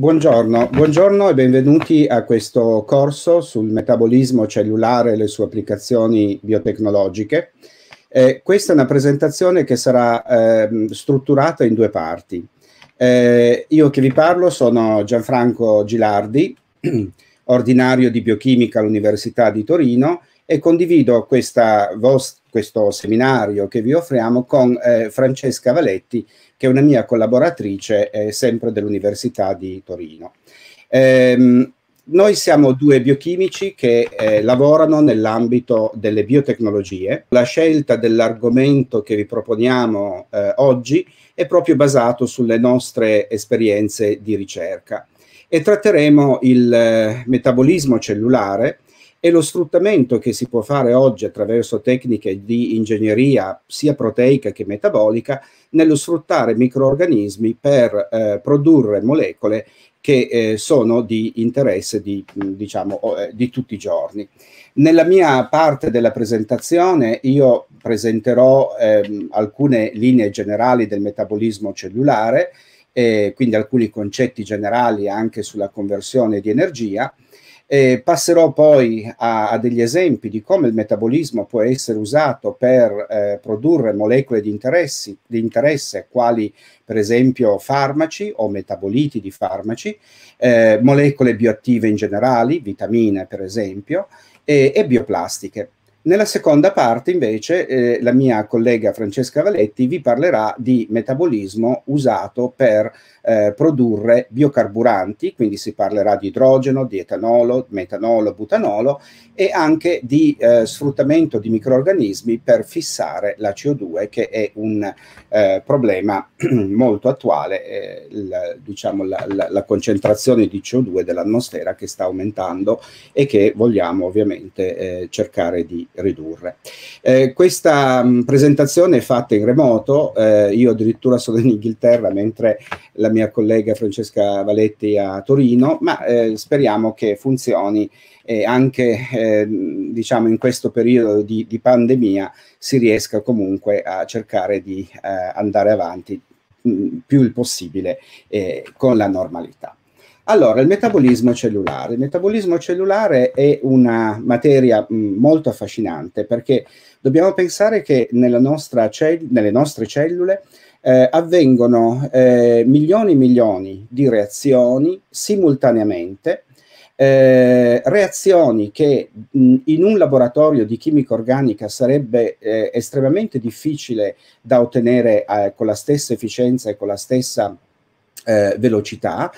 Buongiorno, buongiorno e benvenuti a questo corso sul metabolismo cellulare e le sue applicazioni biotecnologiche. Eh, questa è una presentazione che sarà eh, strutturata in due parti. Eh, io che vi parlo sono Gianfranco Gilardi, ordinario di biochimica all'Università di Torino e condivido questa, questo seminario che vi offriamo con eh, Francesca Valetti, che è una mia collaboratrice eh, sempre dell'Università di Torino. Ehm, noi siamo due biochimici che eh, lavorano nell'ambito delle biotecnologie. La scelta dell'argomento che vi proponiamo eh, oggi è proprio basato sulle nostre esperienze di ricerca e tratteremo il eh, metabolismo cellulare e lo sfruttamento che si può fare oggi attraverso tecniche di ingegneria sia proteica che metabolica nello sfruttare microorganismi per eh, produrre molecole che eh, sono di interesse di, diciamo, eh, di tutti i giorni. Nella mia parte della presentazione io presenterò ehm, alcune linee generali del metabolismo cellulare, eh, quindi alcuni concetti generali anche sulla conversione di energia, e passerò poi a, a, degli esempi di come il metabolismo può essere usato per eh, produrre molecole di, di, interesse, quali per esempio farmaci o metaboliti di farmaci, eh, molecole bioattive in generale, vitamine per esempio, e, e bioplastiche. Nella seconda parte, invece, eh, la mia collega Francesca Valetti vi parlerà di metabolismo usato per eh, produrre biocarburanti, quindi si parlerà di idrogeno, di etanolo, metanolo, butanolo e anche di eh, sfruttamento di microorganismi per fissare la CO2 che è un eh, problema molto attuale, eh, la, diciamo la, la, la concentrazione di CO2 dell'atmosfera che sta aumentando e che vogliamo ovviamente eh, cercare di ridurre. Eh, questa mh, presentazione è fatta in remoto, io addirittura sono in Inghilterra mentre la mia mia collega Francesca Valetti a Torino, ma eh, speriamo che funzioni e anche eh, diciamo in questo periodo di, di, pandemia si riesca comunque a cercare di eh, andare avanti mm, più il possibile eh, con la normalità. Allora, il metabolismo cellulare. Il metabolismo cellulare è una materia mh, mm, molto affascinante perché dobbiamo pensare che nostra, nelle nostre cellule eh, avvengono eh, milioni e milioni di reazioni simultaneamente, eh, reazioni che mh, in un laboratorio di chimica organica sarebbe eh, estremamente difficile da ottenere eh, con la stessa efficienza e con la stessa eh, velocità,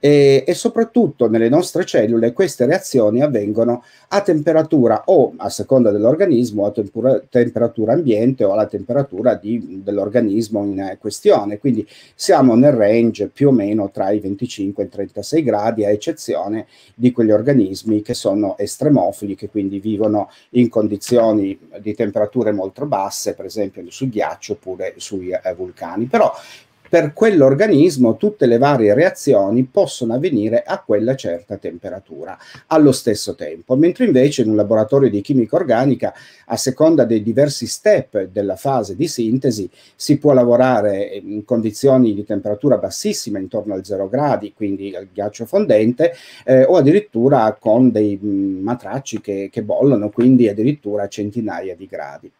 e, e soprattutto nelle nostre cellule queste reazioni avvengono a temperatura o a seconda dell'organismo, a tempura, temperatura ambiente o alla temperatura di, dell'organismo in questione. Quindi siamo nel range più o meno tra i 25 e i 36 gradi, a eccezione di quegli organismi che sono estremofili, che quindi vivono in condizioni di temperature molto basse, per esempio su ghiaccio oppure sui eh, vulcani. Però per quell'organismo tutte le varie reazioni possono avvenire a quella certa temperatura allo stesso tempo, mentre invece in un laboratorio di chimica organica, a seconda dei diversi step della fase di sintesi, si può lavorare in condizioni di temperatura bassissima, intorno al zero gradi, quindi al ghiaccio fondente, eh, o addirittura con dei mm, matracci che, che bollono, quindi addirittura a centinaia di gradi.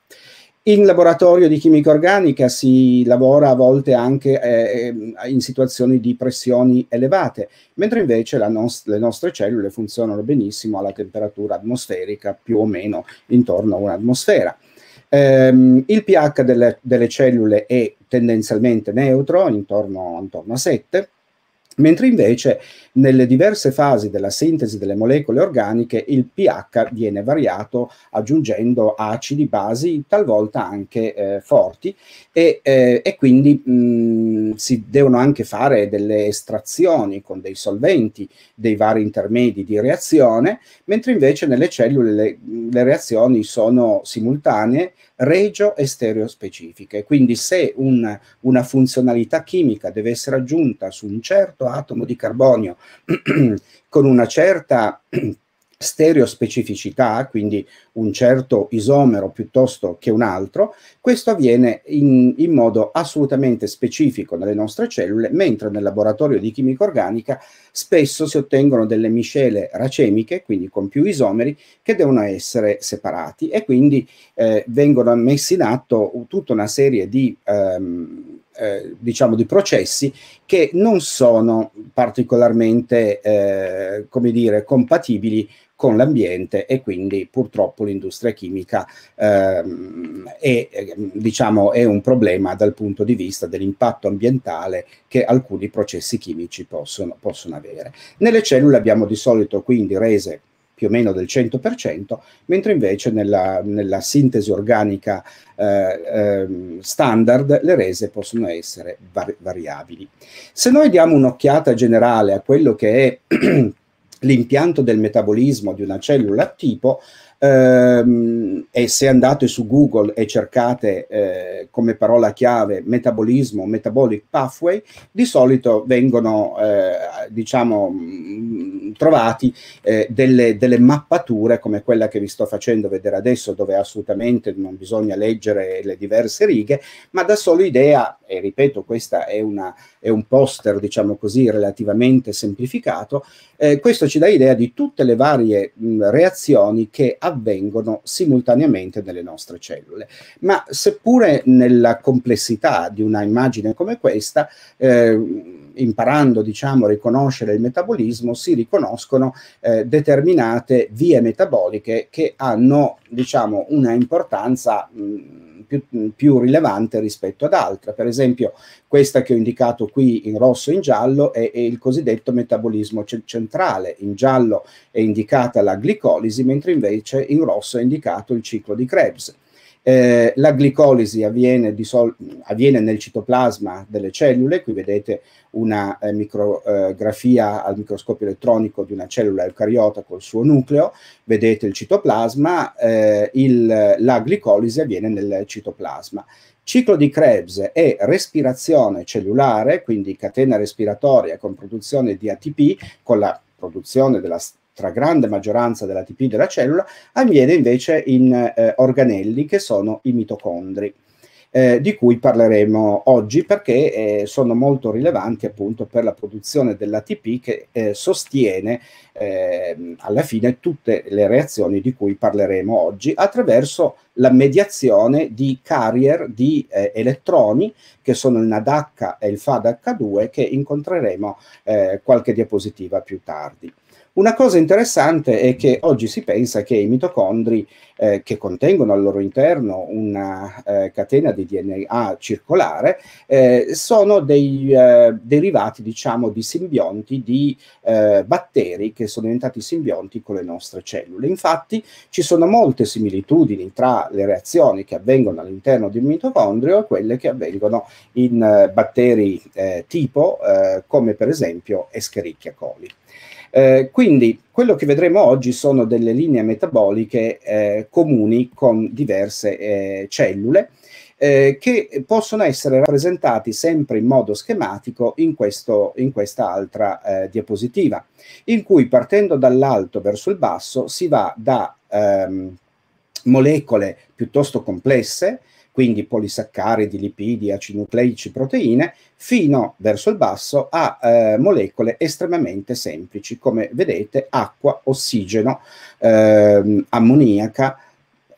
In laboratorio di chimica organica si lavora a volte anche eh, eh in situazioni di pressioni elevate, mentre invece nos le nostre cellule funzionano benissimo alla temperatura atmosferica, più o meno intorno a un'atmosfera. Ehm, il pH delle, delle, cellule è tendenzialmente neutro, intorno, intorno a 7, mentre invece nelle diverse fasi della sintesi delle molecole organiche il pH viene variato aggiungendo acidi, basi, talvolta anche eh, forti e, eh, e quindi mh, mm, si devono anche fare delle estrazioni con dei solventi dei vari intermedi di reazione, mentre invece nelle cellule le, le reazioni sono simultanee, regio e stereospecifiche. Quindi se un, una funzionalità chimica deve essere aggiunta su un certo atomo di carbonio con una certa stereospecificità, quindi un certo isomero piuttosto che un altro, questo avviene in, in, modo assolutamente specifico nelle nostre cellule, mentre nel laboratorio di chimica organica spesso si ottengono delle miscele racemiche, quindi con più isomeri, che devono essere separati e quindi eh, vengono messi in atto tutta una serie di ehm, eh, diciamo di processi che non sono particolarmente eh, come dire, compatibili con l'ambiente e quindi purtroppo l'industria chimica ehm, è, ehm, diciamo, è un problema dal punto di vista dell'impatto ambientale che alcuni processi chimici possono, possono avere. Nelle cellule abbiamo di solito quindi rese più o meno del 100%, mentre invece nella, nella sintesi organica eh, eh, standard le rese possono essere var variabili. Se noi diamo un'occhiata generale a quello che è l'impianto del metabolismo di una cellula tipo, Ehm, e se andate su Google e cercate eh, come parola chiave metabolismo, metabolic pathway, di solito vengono eh, diciamo mm, trovati eh, delle, delle, mappature come quella che vi sto facendo vedere adesso, dove assolutamente non bisogna leggere le diverse righe, ma da solo idea, e ripeto, questo è, è un poster, diciamo così, relativamente semplificato, eh, questo ci dà idea di tutte le varie mh, mm, reazioni che avvengono simultaneamente nelle nostre cellule. Ma seppure nella complessità di una immagine come questa, eh, imparando diciamo, a riconoscere il metabolismo, si riconoscono eh, determinate vie metaboliche che hanno diciamo, una importanza... Mh, mm, più, più rilevante rispetto ad altre. Per esempio, questa che ho indicato qui in rosso e in giallo è, è il cosiddetto metabolismo centrale. In giallo è indicata la glicolisi, mentre invece in rosso è indicato il ciclo di Krebs. Eh, la glicolisi avviene, sol- avviene, nel citoplasma delle cellule, qui vedete una eh, micrografia eh, al microscopio elettronico di una cellula eucariota col suo nucleo, vedete il citoplasma, eh, il, la glicolisi avviene nel citoplasma. Ciclo di Krebs è respirazione cellulare, quindi catena respiratoria con produzione di ATP, con la produzione della tra grande maggioranza dell'ATP della cellula, avviene invece in eh, organelli che sono i mitocondri. Eh, di cui parleremo oggi perché eh, sono molto rilevanti appunto per la produzione dell'ATP che eh, sostiene ehm, alla fine tutte le reazioni di cui parleremo oggi attraverso la mediazione di carrier di eh, elettroni che sono il NADH e il FADH2 che incontreremo eh, qualche diapositiva più tardi. Una cosa interessante è che oggi si pensa che i mitocondri, eh, che contengono al loro interno una eh, catena di DNA circolare, eh, sono dei eh, derivati, diciamo, di simbionti, di eh, batteri che sono diventati simbionti con le nostre cellule. Infatti ci sono molte similitudini tra le reazioni che avvengono all'interno di un mitocondrio e quelle che avvengono in eh, batteri tipo, come per esempio Escherichia coli. Eh, quindi quello che vedremo oggi sono delle linee metaboliche eh, comuni con diverse eh, cellule eh, che possono essere rappresentati sempre in modo schematico in, questo, in questa altra eh, diapositiva, in cui partendo dall'alto verso il basso si va da ehm, molecole piuttosto complesse quindi polisaccaridi, lipidi, acidi nucleici, proteine, fino verso il basso a eh, molecole estremamente semplici, come vedete acqua, ossigeno, ehm, ammoniaca,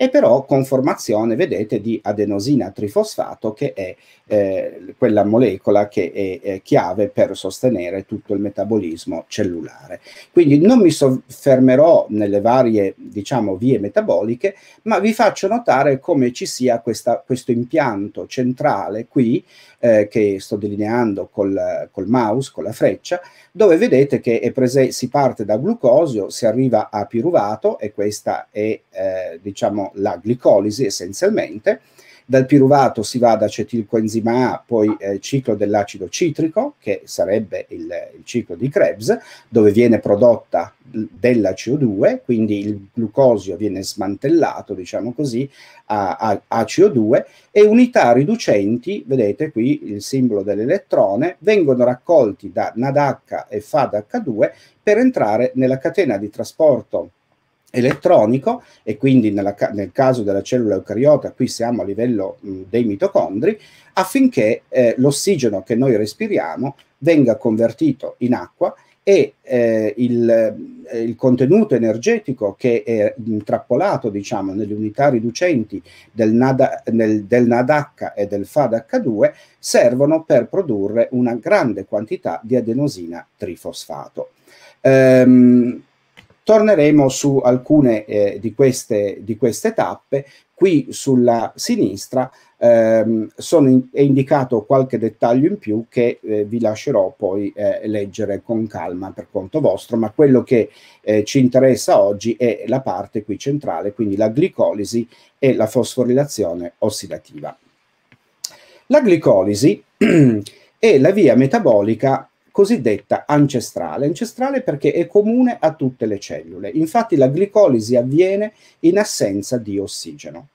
e però con formazione, vedete, di adenosina trifosfato che è eh, quella molecola che è, è chiave per sostenere tutto il metabolismo cellulare. Quindi non mi soffermerò nelle varie, diciamo, vie metaboliche, ma vi faccio notare come ci sia questa, questo impianto centrale qui eh, che sto delineando col, col, mouse, con la freccia, dove vedete che si parte da glucosio, si arriva a piruvato e questa è eh, diciamo la glicolisi essenzialmente, dal piruvato si va ad acetilcoenzima A, poi eh, ciclo dell'acido citrico, che sarebbe il, il ciclo di Krebs, dove viene prodotta della CO2, quindi il glucosio viene smantellato, diciamo così, a, a, a, CO2 e unità riducenti, vedete qui il simbolo dell'elettrone, vengono raccolti da NADH e FADH2 per entrare nella catena di trasporto elettronico e quindi nella, nel caso della cellula eucariota qui siamo a livello mh, dei mitocondri affinché eh, l'ossigeno che noi respiriamo venga convertito in acqua e eh, il, eh, il, contenuto energetico che è intrappolato diciamo, nelle unità riducenti del, NADA, nel, del NADH e del FADH2 servono per produrre una grande quantità di adenosina trifosfato. Ehm, Torneremo su alcune eh, di, queste, di, queste, tappe. Qui sulla sinistra ehm, in, è indicato qualche dettaglio in più che eh, vi lascerò poi eh, leggere con calma per conto vostro, ma quello che eh, ci interessa oggi è la parte qui centrale, quindi la glicolisi e la fosforilazione ossidativa. La glicolisi è la via metabolica cosiddetta ancestrale. Ancestrale perché è comune a tutte le cellule. Infatti la glicolisi avviene in assenza di ossigeno.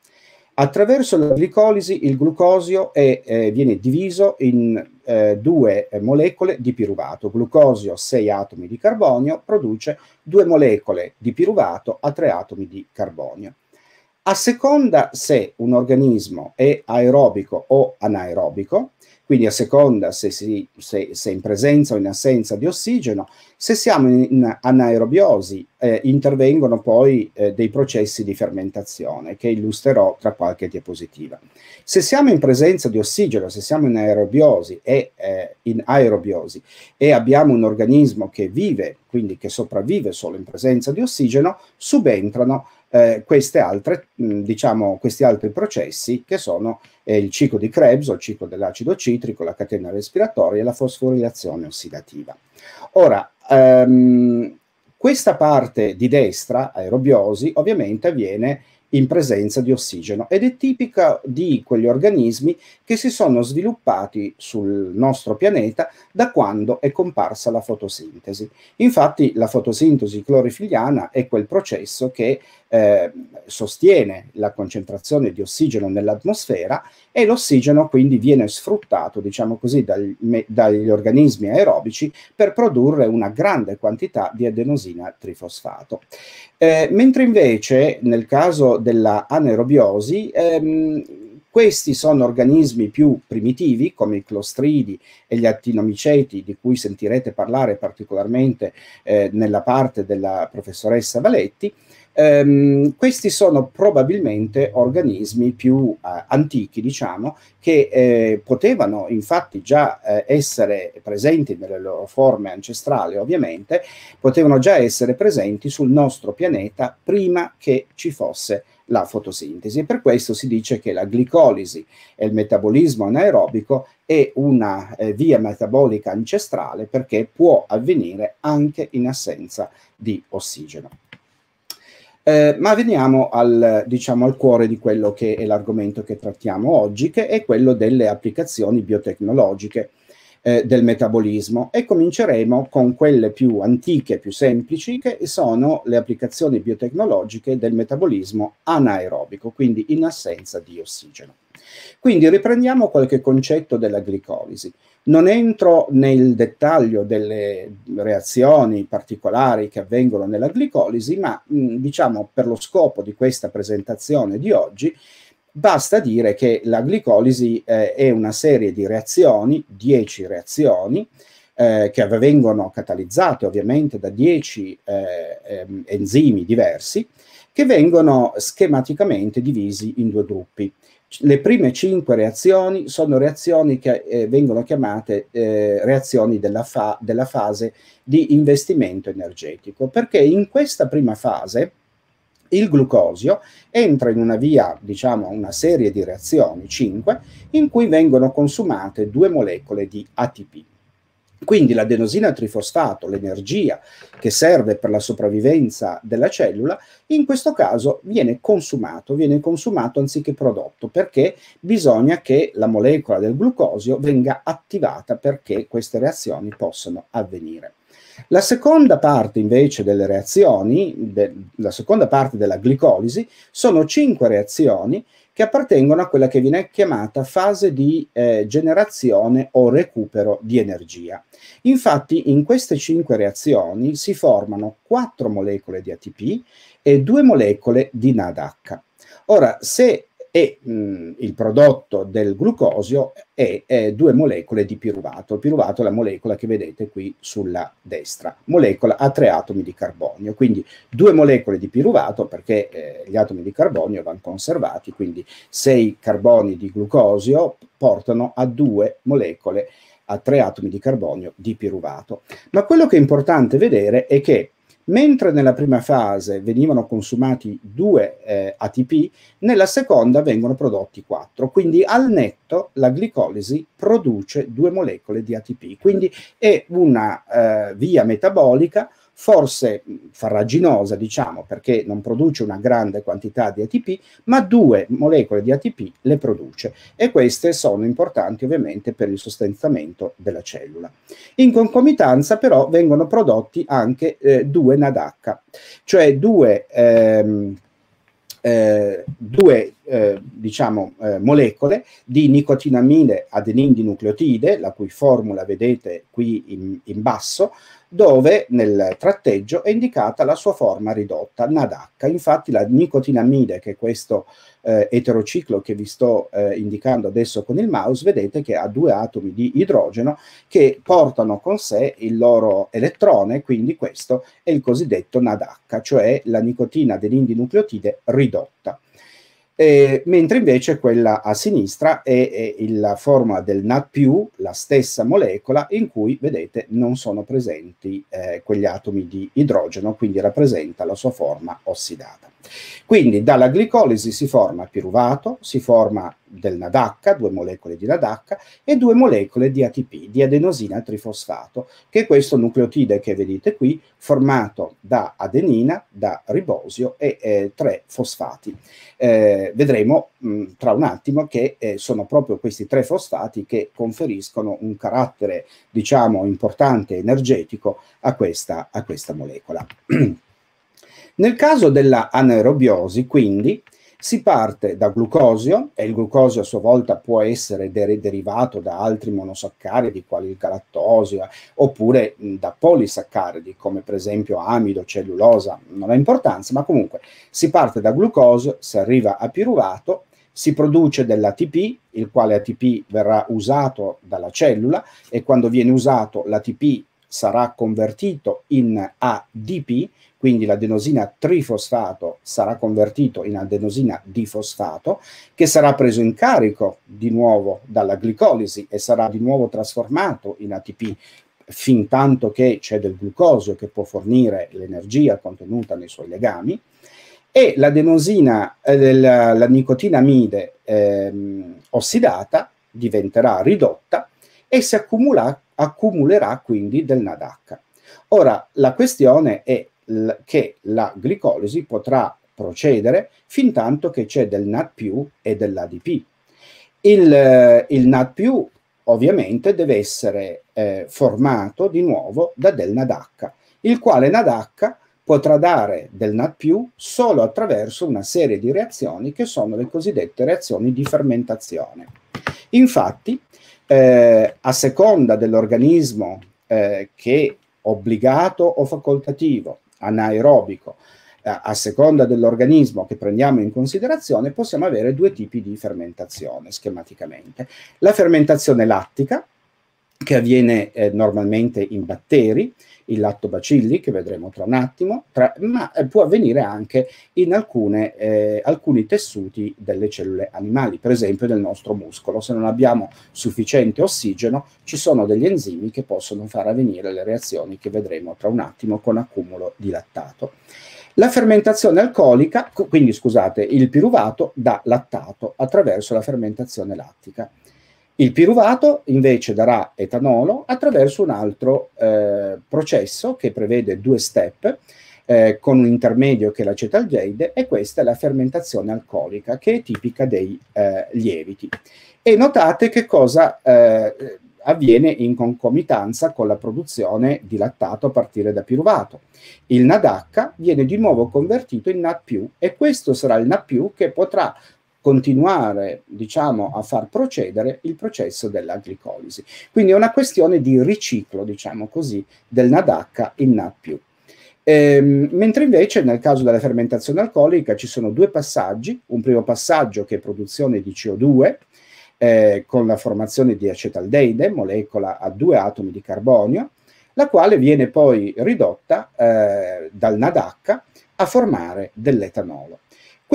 Attraverso la glicolisi il glucosio è, eh, viene diviso in eh, due molecole di piruvato. Glucosio 6 atomi di carbonio produce due molecole di piruvato a 3 atomi di carbonio. A seconda se un organismo è aerobico o anaerobico, quindi a seconda se, si, se, se in presenza o in assenza di ossigeno, se siamo in anaerobiosi eh, intervengono poi eh, dei processi di fermentazione che illustrerò tra qualche diapositiva. Se siamo in presenza di ossigeno, se siamo in aerobiosi e eh, in aerobiosi e abbiamo un organismo che vive, quindi che sopravvive solo in presenza di ossigeno, subentrano eh, altre, mh, diciamo, questi altri processi che sono eh, il ciclo di Krebs o il ciclo dell'acido citrico, la catena respiratoria e la fosforilazione ossidativa. Ora, ehm, questa parte di destra, aerobiosi, ovviamente avviene in presenza di ossigeno ed è tipica di quegli organismi che si sono sviluppati sul nostro pianeta da quando è comparsa la fotosintesi. Infatti la fotosintesi clorofiliana è quel processo che eh, sostiene la concentrazione di ossigeno nell'atmosfera e l'ossigeno quindi viene sfruttato, diciamo così, dal, me, dagli organismi aerobici per produrre una grande quantità di adenosina trifosfato. Eh, mentre invece nel caso della anaerobiosi, ehm, questi sono organismi più primitivi come i clostridi e gli attinomiceti di cui sentirete parlare particolarmente eh, nella parte della professoressa Valetti. Ehm, questi sono probabilmente organismi più eh, antichi, diciamo, che eh, potevano infatti già eh, essere presenti nelle loro forme ancestrali, ovviamente, potevano già essere presenti sul nostro pianeta prima che ci fosse la fotosintesi. Per questo si dice che la glicolisi e il metabolismo anaerobico è una eh, via metabolica ancestrale perché può avvenire anche in assenza di ossigeno. Eh, ma veniamo al, diciamo, al, cuore di quello che è l'argomento che trattiamo oggi, che è quello delle applicazioni biotecnologiche eh, del metabolismo e cominceremo con quelle più antiche, più semplici, che sono le applicazioni biotecnologiche del metabolismo anaerobico, quindi in assenza di ossigeno. Quindi riprendiamo qualche concetto della glicolisi. Non entro nel dettaglio delle reazioni particolari che avvengono nella glicolisi, ma mh, diciamo per lo scopo di questa presentazione di oggi Basta dire che la glicolisi eh, è una serie di reazioni, 10 reazioni, eh, che vengono catalizzate ovviamente da 10 eh, enzimi diversi, che vengono schematicamente divisi in due gruppi. Le prime 5 reazioni sono reazioni che eh, vengono chiamate eh, reazioni della, fa della fase di investimento energetico, perché in questa prima fase, il glucosio entra in una via, diciamo una serie di reazioni, 5, in cui vengono consumate due molecole di ATP. Quindi l'adenosina trifosfato, l'energia che serve per la sopravvivenza della cellula, in questo caso viene consumato, viene consumato anziché prodotto, perché bisogna che la molecola del glucosio venga attivata perché queste reazioni possano avvenire. La seconda parte invece delle reazioni, de, la seconda parte della glicolisi, sono cinque reazioni che appartengono a quella che viene chiamata fase di eh, generazione o recupero di energia. Infatti in queste cinque reazioni si formano quattro molecole di ATP e due molecole di NADH. Ora, se e mh, il prodotto del glucosio è, è due molecole di piruvato. Il piruvato è la molecola che vedete qui sulla destra, molecola a tre atomi di carbonio. Quindi due molecole di piruvato perché eh, gli atomi di carbonio vanno conservati, quindi sei carboni di glucosio portano a due molecole a tre atomi di carbonio di piruvato. Ma quello che è importante vedere è che Mentre nella prima fase venivano consumati due eh, ATP, nella seconda vengono prodotti quattro. quindi al netto la glicolisi produce due molecole di ATP, quindi è una eh, via metabolica forse farraginosa, diciamo, perché non produce una grande quantità di ATP, ma due molecole di ATP le produce e queste sono importanti ovviamente per il sostentamento della cellula. In concomitanza però vengono prodotti anche eh, due NADH, cioè due, ehm, eh, due eh, diciamo, eh, molecole di nicotinamide adenildinucleotide, la cui formula vedete qui in, in, basso, dove nel tratteggio è indicata la sua forma ridotta, NADH. Infatti la nicotinamide, che è questo eh, eterociclo che vi sto eh, indicando adesso con il mouse, vedete che ha due atomi di idrogeno che portano con sé il loro elettrone, quindi questo è il cosiddetto NADH, cioè la nicotina adenildinucleotide ridotta eh, mentre invece quella a sinistra è, è la forma del NAT+, la stessa molecola in cui, vedete, non sono presenti eh, quegli atomi di idrogeno, quindi rappresenta la sua forma ossidata. Quindi dalla glicolisi si forma piruvato, si forma del NADH, due molecole di NADH e due molecole di ATP, di adenosina trifosfato, che è questo nucleotide che vedete qui, formato da adenina, da ribosio e eh, tre fosfati. Eh, eh, vedremo mh, mm, tra un attimo che eh, sono proprio questi tre fosfati che conferiscono un carattere, diciamo, importante energetico a questa, a questa molecola. Nel caso della anaerobiosi, quindi, si parte da glucosio e il glucosio a sua volta può essere der- derivato da altri monosaccaridi quali il galattosio oppure mh, da polisaccaridi come per esempio amido, cellulosa, non ha importanza, ma comunque si parte da glucosio, si arriva a piruvato, si produce dell'ATP, il quale ATP verrà usato dalla cellula e quando viene usato l'ATP sarà convertito in ADP, quindi l'adenosina trifosfato sarà convertito in adenosina difosfato che sarà preso in carico di nuovo dalla glicolisi e sarà di nuovo trasformato in ATP fin tanto che c'è del glucosio che può fornire l'energia contenuta nei suoi legami e l'adenosina, eh, la, la nicotinamide ehm, ossidata diventerà ridotta e si accumula, accumulerà quindi del NADH. Ora, la questione è che la glicolisi potrà procedere fin tanto che c'è del NAD più e dell'ADP. Il, eh, il NAD più ovviamente deve essere eh, formato di nuovo da del NADH, il quale NADH potrà dare del NAD più solo attraverso una serie di reazioni che sono le cosiddette reazioni di fermentazione. Infatti, eh, a seconda dell'organismo eh, che obbligato o facoltativo anaerobico eh, a seconda dell'organismo che prendiamo in considerazione, possiamo avere due tipi di fermentazione schematicamente. La fermentazione lattica, che avviene eh, normalmente in batteri, i lattobacilli, che vedremo tra un attimo, tra, ma eh, può avvenire anche in alcune, eh, alcuni tessuti delle cellule animali, per esempio del nostro muscolo. Se non abbiamo sufficiente ossigeno, ci sono degli enzimi che possono far avvenire le reazioni che vedremo tra un attimo con accumulo di lattato. La fermentazione alcolica, quindi scusate, il piruvato dà lattato attraverso la fermentazione lattica. Il piruvato invece darà etanolo attraverso un altro eh, processo che prevede due step eh, con un intermedio che è l'acetaldeide e questa è la fermentazione alcolica che è tipica dei eh, lieviti. E notate che cosa eh, avviene in concomitanza con la produzione di lattato a partire da piruvato. Il NADH viene di nuovo convertito in NAD+, e questo sarà il NAD+, che potrà continuare diciamo, a far procedere il processo della glicolisi. Quindi è una questione di riciclo, diciamo così, del NADH in NAD+. Ehm, mentre invece nel caso della fermentazione alcolica ci sono due passaggi, un primo passaggio che è produzione di CO2 eh, con la formazione di acetaldeide, molecola a due atomi di carbonio, la quale viene poi ridotta eh, dal NADH a formare dell'etanolo.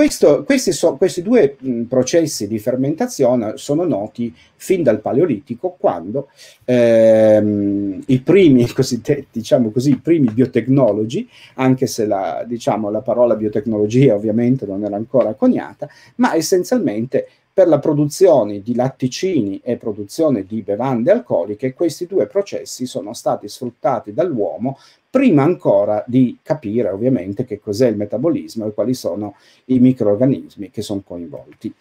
Questo, questi, so, questi, due mh, processi di fermentazione sono noti fin dal Paleolitico, quando ehm, i primi cosiddetti, diciamo così, primi biotecnologi, anche se la, diciamo, la parola biotecnologia ovviamente non era ancora coniata, ma essenzialmente per la produzione di latticini e produzione di bevande alcoliche, questi due processi sono stati sfruttati dall'uomo prima ancora di capire ovviamente che cos'è il metabolismo e quali sono i microorganismi che sono coinvolti.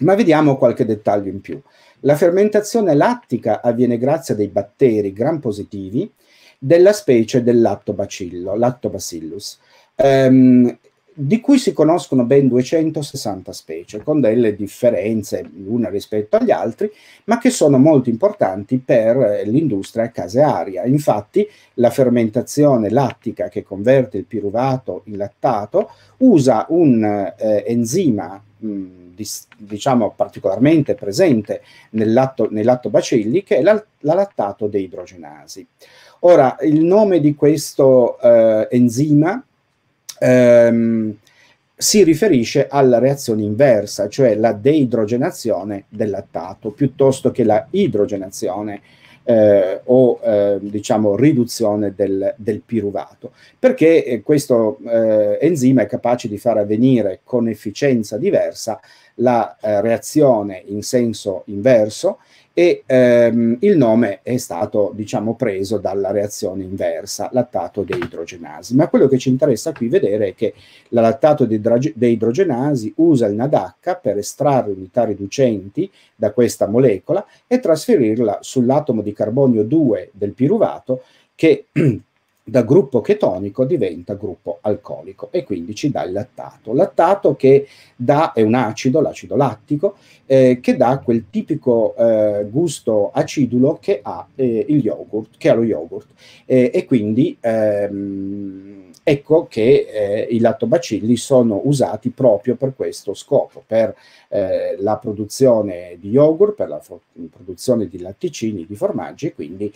Ma vediamo qualche dettaglio in più. La fermentazione lattica avviene grazie a dei batteri gram positivi della specie del lactobacillus. Um, ehm, di cui si conoscono ben 260 specie, con delle differenze l'una rispetto agli altri, ma che sono molto importanti per eh, l'industria casearia. Infatti la fermentazione lattica che converte il piruvato in lattato usa un eh, enzima mh, mm, dis, diciamo particolarmente presente nel, lato, nel lattobacilli che è la, la lattato deidrogenasi. Ora, il nome di questo eh, enzima ehm, si riferisce alla reazione inversa, cioè la deidrogenazione del lattato, piuttosto che la idrogenazione eh, o eh, diciamo riduzione del, del piruvato, perché eh, questo eh, enzima è capace di far avvenire con efficienza diversa la eh, reazione in senso inverso e ehm, il nome è stato diciamo preso dalla reazione inversa, lattato deidrogenasi. Ma quello che ci interessa qui vedere è che la lattato deidrogenasi usa il NADH per estrarre unità riducenti da questa molecola e trasferirla sull'atomo di carbonio 2 del piruvato che da gruppo chetonico diventa gruppo alcolico e quindi ci dà il lattato. Lattato che dà, è un acido, l'acido lattico, eh, che dà quel tipico eh, gusto acidulo che ha eh, il yogurt, che ha lo yogurt. Eh, e quindi ehm, ecco che eh, i lattobacilli sono usati proprio per questo scopo, per eh, la produzione di yogurt, per la for- produzione di latticini, di formaggi e quindi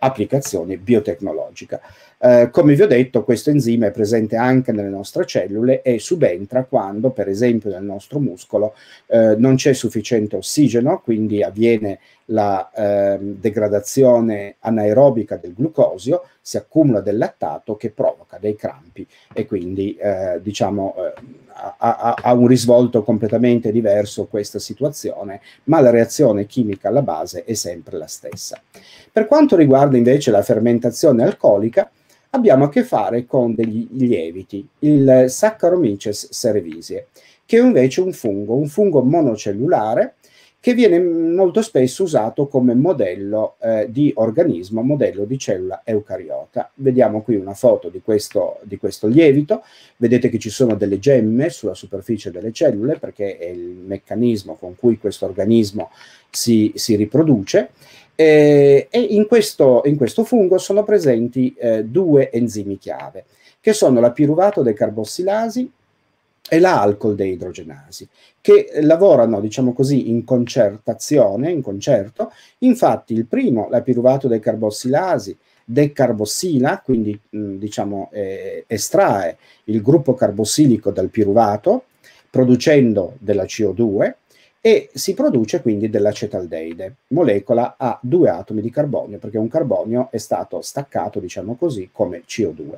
applicazione biotecnologica. Eh, come vi ho detto, questo enzima è presente anche nelle nostre cellule e subentra quando, per esempio, nel nostro muscolo eh, non c'è sufficiente ossigeno, quindi avviene la eh, degradazione anaerobica del glucosio, si accumula del lattato che provoca dei crampi e quindi eh, diciamo eh, ha, ha un risvolto completamente diverso questa situazione, ma la reazione chimica alla base è sempre la stessa. Per quanto riguarda invece la fermentazione alcolica, abbiamo a che fare con degli lieviti, il Saccharomyces cerevisiae, che è invece un fungo, un fungo monocellulare che viene molto spesso usato come modello eh, di organismo, modello di cellula eucariota. Vediamo qui una foto di questo, di questo, lievito, vedete che ci sono delle gemme sulla superficie delle cellule perché è il meccanismo con cui questo organismo si, si riproduce eh, e in questo, in questo, fungo sono presenti eh, due enzimi chiave, che sono la piruvato decarbossilasi e l'alcol deidrogenasi, che lavorano, diciamo così, in concertazione, in concerto. Infatti il primo, la piruvato decarbossilasi, decarbossila, quindi mh, mm, diciamo eh, estrae il gruppo carbossilico dal piruvato, producendo della CO2, e si produce quindi dell'acetaldeide, molecola a due atomi di carbonio, perché un carbonio è stato staccato, diciamo così, come CO2.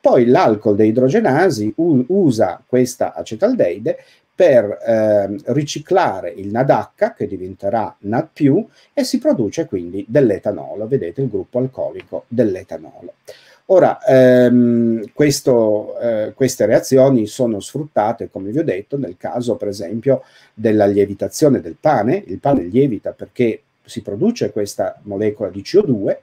Poi l'alcol deidrogenasi usa questa acetaldeide per eh, riciclare il NADH che diventerà NAD+, e si produce quindi dell'etanolo, vedete il gruppo alcolico dell'etanolo. Ora, ehm, questo, eh, queste reazioni sono sfruttate, come vi ho detto, nel caso per esempio della lievitazione del pane. Il pane lievita perché si produce questa molecola di CO2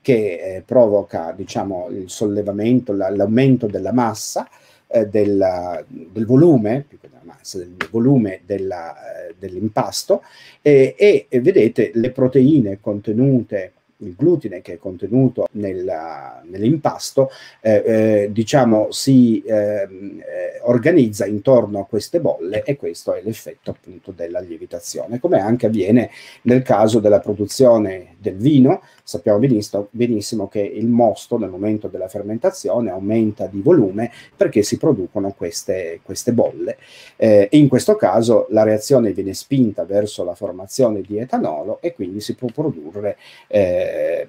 che eh, provoca diciamo, il sollevamento, la, l'aumento della massa, eh, della, del volume, più che della massa, del volume della, eh, dell'impasto eh, e vedete le proteine contenute il glutine che è contenuto nella, nell'impasto, eh, eh, diciamo si ehm, eh, organizza intorno a queste bolle e questo è l'effetto appunto della lievitazione, come anche avviene nel caso della produzione del vino, sappiamo benissimo, benissimo che il mosto nel momento della fermentazione aumenta di volume perché si producono queste, queste bolle. Eh, in questo caso la reazione viene spinta verso la formazione di etanolo e quindi si può produrre eh,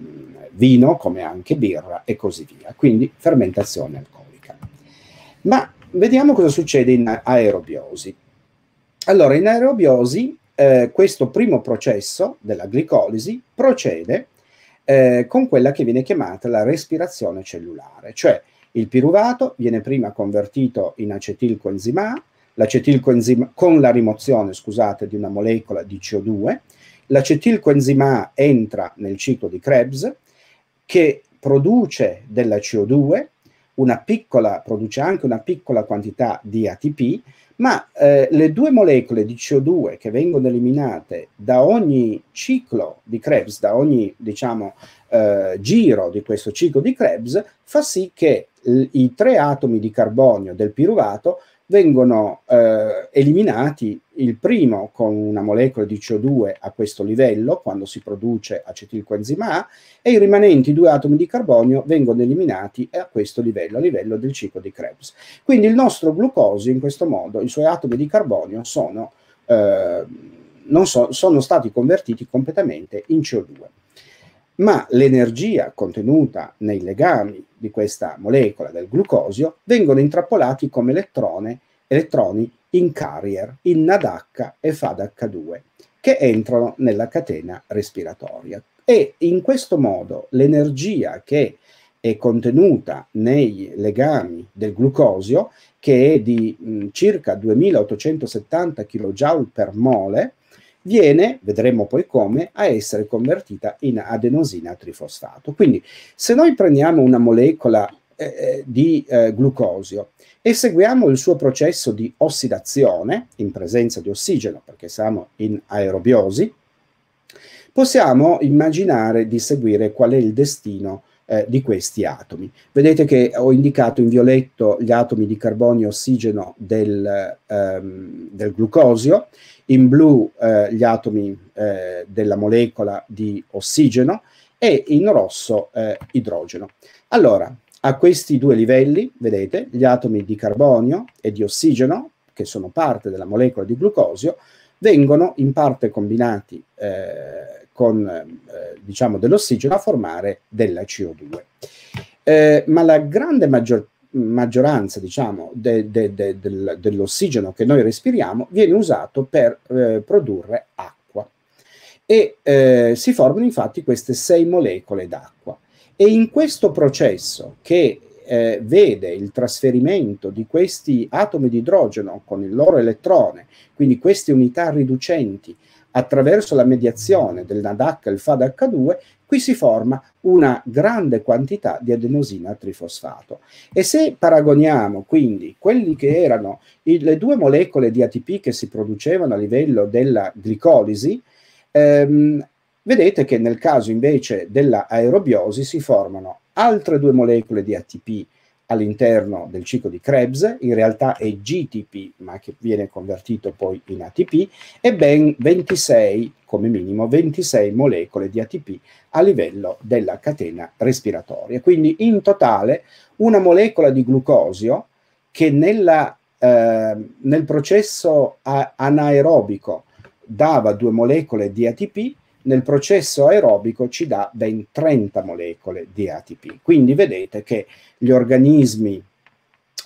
vino come anche birra e così via. Quindi fermentazione alcolica. Ma vediamo cosa succede in aerobiosi. Allora, in aerobiosi eh, questo primo processo della glicolisi procede eh, con quella che viene chiamata la respirazione cellulare, cioè il piruvato viene prima convertito in acetilcoenzima, l'acetilcoenzima con la rimozione, scusate, di una molecola di CO2, l'acetilcoenzima A entra nel ciclo di Krebs che produce della CO2, produce anche una piccola quantità di ATP ma eh, le due molecole di CO2 che vengono eliminate da ogni ciclo di Krebs, da ogni diciamo, eh, giro di questo ciclo di Krebs, fa sì che l- i tre atomi di carbonio del piruvato vengono eh, eliminati il primo con una molecola di CO2 a questo livello, quando si produce acetilcoenzima A, e i rimanenti due atomi di carbonio vengono eliminati a questo livello, a livello del ciclo di Krebs. Quindi il nostro glucosio, in questo modo, i suoi atomi di carbonio sono, eh, so, sono stati convertiti completamente in CO2 ma l'energia contenuta nei legami di questa molecola del glucosio vengono intrappolati come elettrone, elettroni in carrier, in NADH e FADH2, che entrano nella catena respiratoria. E in questo modo l'energia che è contenuta nei legami del glucosio, che è di mh, circa 2870 kJ per mole, viene, vedremo poi come, a essere convertita in adenosina trifosfato. Quindi se noi prendiamo una molecola eh, eh, di eh, glucosio e seguiamo il suo processo di ossidazione in presenza di ossigeno, perché siamo in aerobiosi, possiamo immaginare di seguire qual è il destino eh, di questi atomi. Vedete che ho indicato in violetto gli atomi di carbonio e ossigeno del, ehm, del, glucosio, in blu eh, gli atomi eh, della molecola di ossigeno e in rosso eh, idrogeno. Allora, a questi due livelli, vedete, gli atomi di carbonio e di ossigeno, che sono parte della molecola di glucosio, vengono in parte combinati eh, con eh, diciamo dell'ossigeno a formare della CO2. Eh, ma la grande maggior, maggioranza diciamo, de, de, de, dell'ossigeno che noi respiriamo viene usato per eh, produrre acqua e eh, si formano infatti queste sei molecole d'acqua e in questo processo che eh, vede il trasferimento di questi atomi di idrogeno con il loro elettrone, quindi queste unità riducenti attraverso la mediazione del NADH e il FADH2, qui si forma una grande quantità di adenosina trifosfato. E se paragoniamo quindi quelli che erano i, le due molecole di ATP che si producevano a livello della glicolisi, ehm, vedete che nel caso invece della aerobiosi si formano altre due molecole di ATP all'interno del ciclo di Krebs, in realtà è GTP, ma che viene convertito poi in ATP, e ben 26, come minimo, 26 molecole di ATP a livello della catena respiratoria. Quindi in totale una molecola di glucosio che nella, eh, nel processo anaerobico dava due molecole di ATP, nel processo aerobico ci dà ben 30 molecole di ATP. Quindi vedete che gli organismi,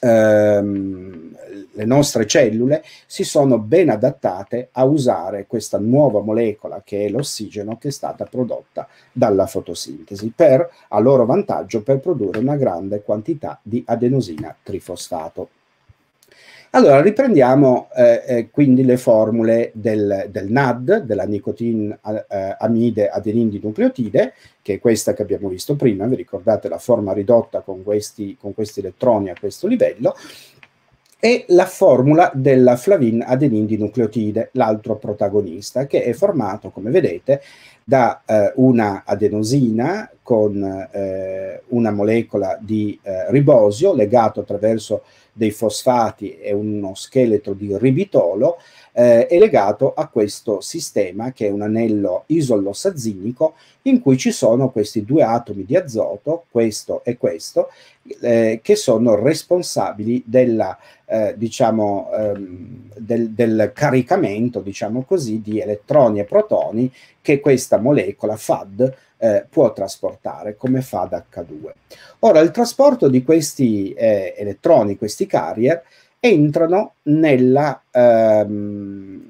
ehm, le nostre cellule, si sono ben adattate a usare questa nuova molecola che è l'ossigeno che è stata prodotta dalla fotosintesi per, a loro vantaggio per produrre una grande quantità di adenosina trifosfato. Allora, riprendiamo eh, eh, quindi le formule del, del NAD, della nicotinamide eh, eh, adenindinonucleotide, che è questa che abbiamo visto prima, vi ricordate la forma ridotta con questi, con questi elettroni a questo livello, e la formula della flavin adenin di nucleotide, l'altro protagonista, che è formato, come vedete, da eh, una adenosina con eh, una molecola di eh, ribosio legato attraverso dei fosfati e uno scheletro di ribitolo eh, è legato a questo sistema che è un anello isolossazinico in cui ci sono questi due atomi di azoto, questo e questo, eh, che sono responsabili della, eh, diciamo, ehm, del, del, caricamento, diciamo così, di elettroni e protoni che questa molecola FAD eh, può trasportare come FAD H2. Ora, il trasporto di questi eh, elettroni, questi carrier, entrano nella, ehm,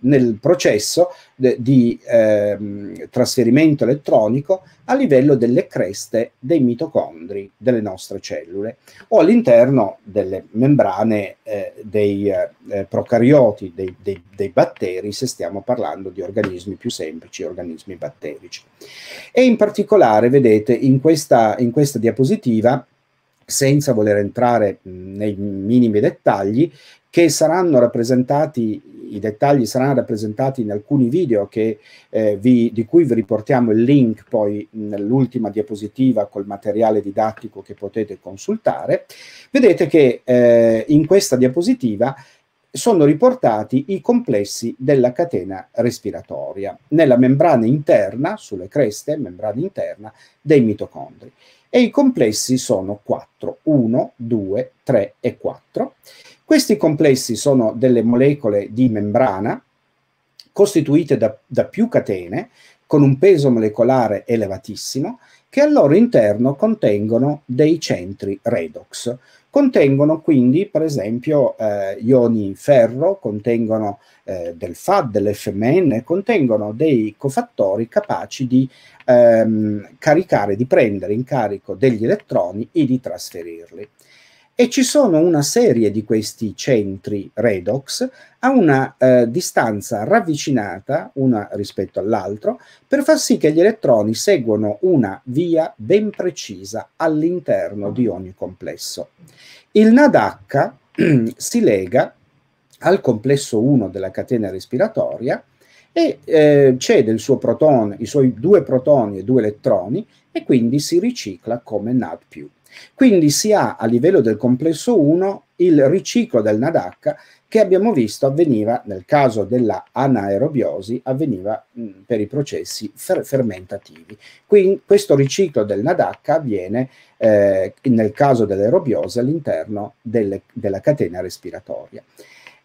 nel processo de, di ehm, trasferimento elettronico a livello delle creste dei mitocondri delle nostre cellule o all'interno delle membrane eh, dei eh, procarioti, dei, dei, dei, batteri, se stiamo parlando di organismi più semplici, organismi batterici. E in particolare, vedete, in questa, in questa diapositiva senza voler entrare nei minimi dettagli, che saranno rappresentati, i dettagli saranno rappresentati in alcuni video che, eh, vi, di cui vi riportiamo il link poi nell'ultima diapositiva col materiale didattico che potete consultare. Vedete che eh, in questa diapositiva sono riportati i complessi della catena respiratoria nella membrana interna, sulle creste, membrana interna dei mitocondri e i complessi sono 4, 1, 2, 3 e 4. Questi complessi sono delle molecole di membrana costituite da, da più catene con un peso molecolare elevatissimo che al loro interno contengono dei centri redox, Contengono quindi, per esempio, eh, ioni ferro, contengono eh, del FAD, dell'FMN, contengono dei cofattori capaci di ehm, caricare, di prendere in carico degli elettroni e di trasferirli e ci sono una serie di questi centri redox a una eh, distanza ravvicinata una rispetto all'altro per far sì che gli elettroni seguano una via ben precisa all'interno di ogni complesso. Il NADH si lega al complesso 1 della catena respiratoria e eh, cede il suo protone, i suoi due protoni e due elettroni e quindi si ricicla come NAD+. Quindi si ha a livello del complesso 1 il riciclo del NADAC che abbiamo visto avveniva, nel caso della anaerobiosi, avveniva mh, per i processi fer fermentativi. Quindi questo riciclo del NADAC avviene eh, nel caso dell'aerobiosi all'interno della catena respiratoria.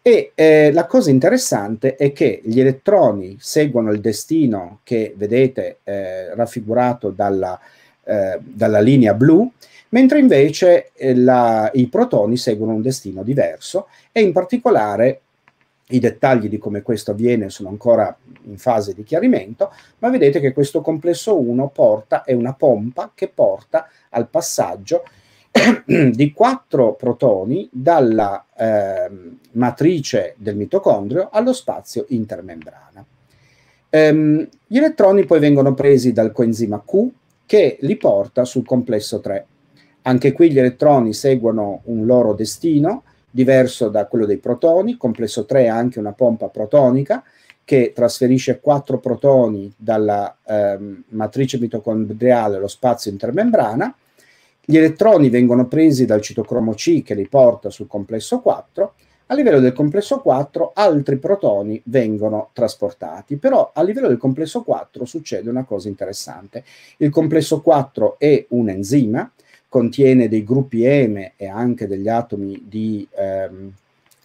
E eh, la cosa interessante è che gli elettroni seguono il destino che vedete eh, raffigurato dalla, eh, dalla linea blu, mentre invece eh, la, i protoni seguono un destino diverso e in particolare i dettagli di come questo avviene sono ancora in fase di chiarimento, ma vedete che questo complesso 1 porta, è una pompa che porta al passaggio di quattro protoni dalla eh, matrice del mitocondrio allo spazio intermembrana. Ehm, gli elettroni poi vengono presi dal coenzima Q che li porta sul complesso 3 anche qui gli elettroni seguono un loro destino, diverso da quello dei protoni. Complesso 3 ha anche una pompa protonica che trasferisce 4 protoni dalla ehm, matrice mitocondriale allo spazio intermembrana. Gli elettroni vengono presi dal citocromo C che li porta sul complesso 4. A livello del complesso 4 altri protoni vengono trasportati, però a livello del complesso 4 succede una cosa interessante. Il complesso 4 è un enzima, contiene dei gruppi M e anche degli atomi di, ehm,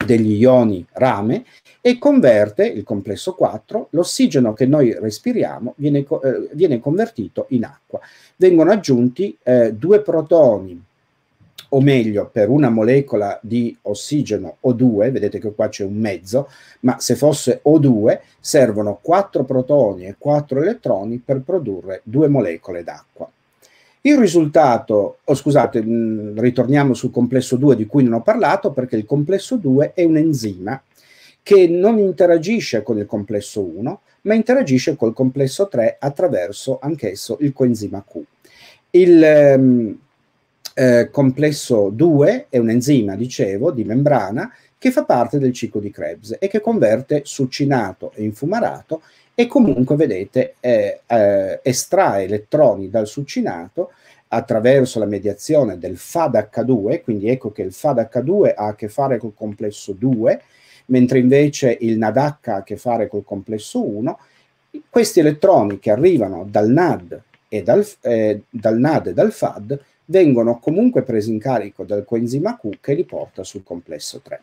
degli ioni rame e converte il complesso 4, l'ossigeno che noi respiriamo viene, eh, viene convertito in acqua. Vengono aggiunti eh, due protoni, o meglio per una molecola di ossigeno O2, vedete che qua c'è un mezzo, ma se fosse O2 servono quattro protoni e quattro elettroni per produrre due molecole d'acqua. Il risultato, oh, scusate, mh, mm, ritorniamo sul complesso 2 di cui non ho parlato perché il complesso 2 è un enzima che non interagisce con il complesso 1, ma interagisce col complesso 3 attraverso anch'esso il coenzima Q. Il um, eh, complesso 2 è un enzima, dicevo, di membrana che fa parte del ciclo di Krebs e che converte succinato e infumarato e comunque vedete eh, eh, estrae elettroni dal succinato attraverso la mediazione del FADH2, quindi ecco che il FADH2 ha a che fare col complesso 2, mentre invece il NADH ha a che fare col complesso 1, questi elettroni che arrivano dal NAD e dal, eh, dal NAD e dal FAD vengono comunque presi in carico dal coenzima Q che li porta sul complesso 3.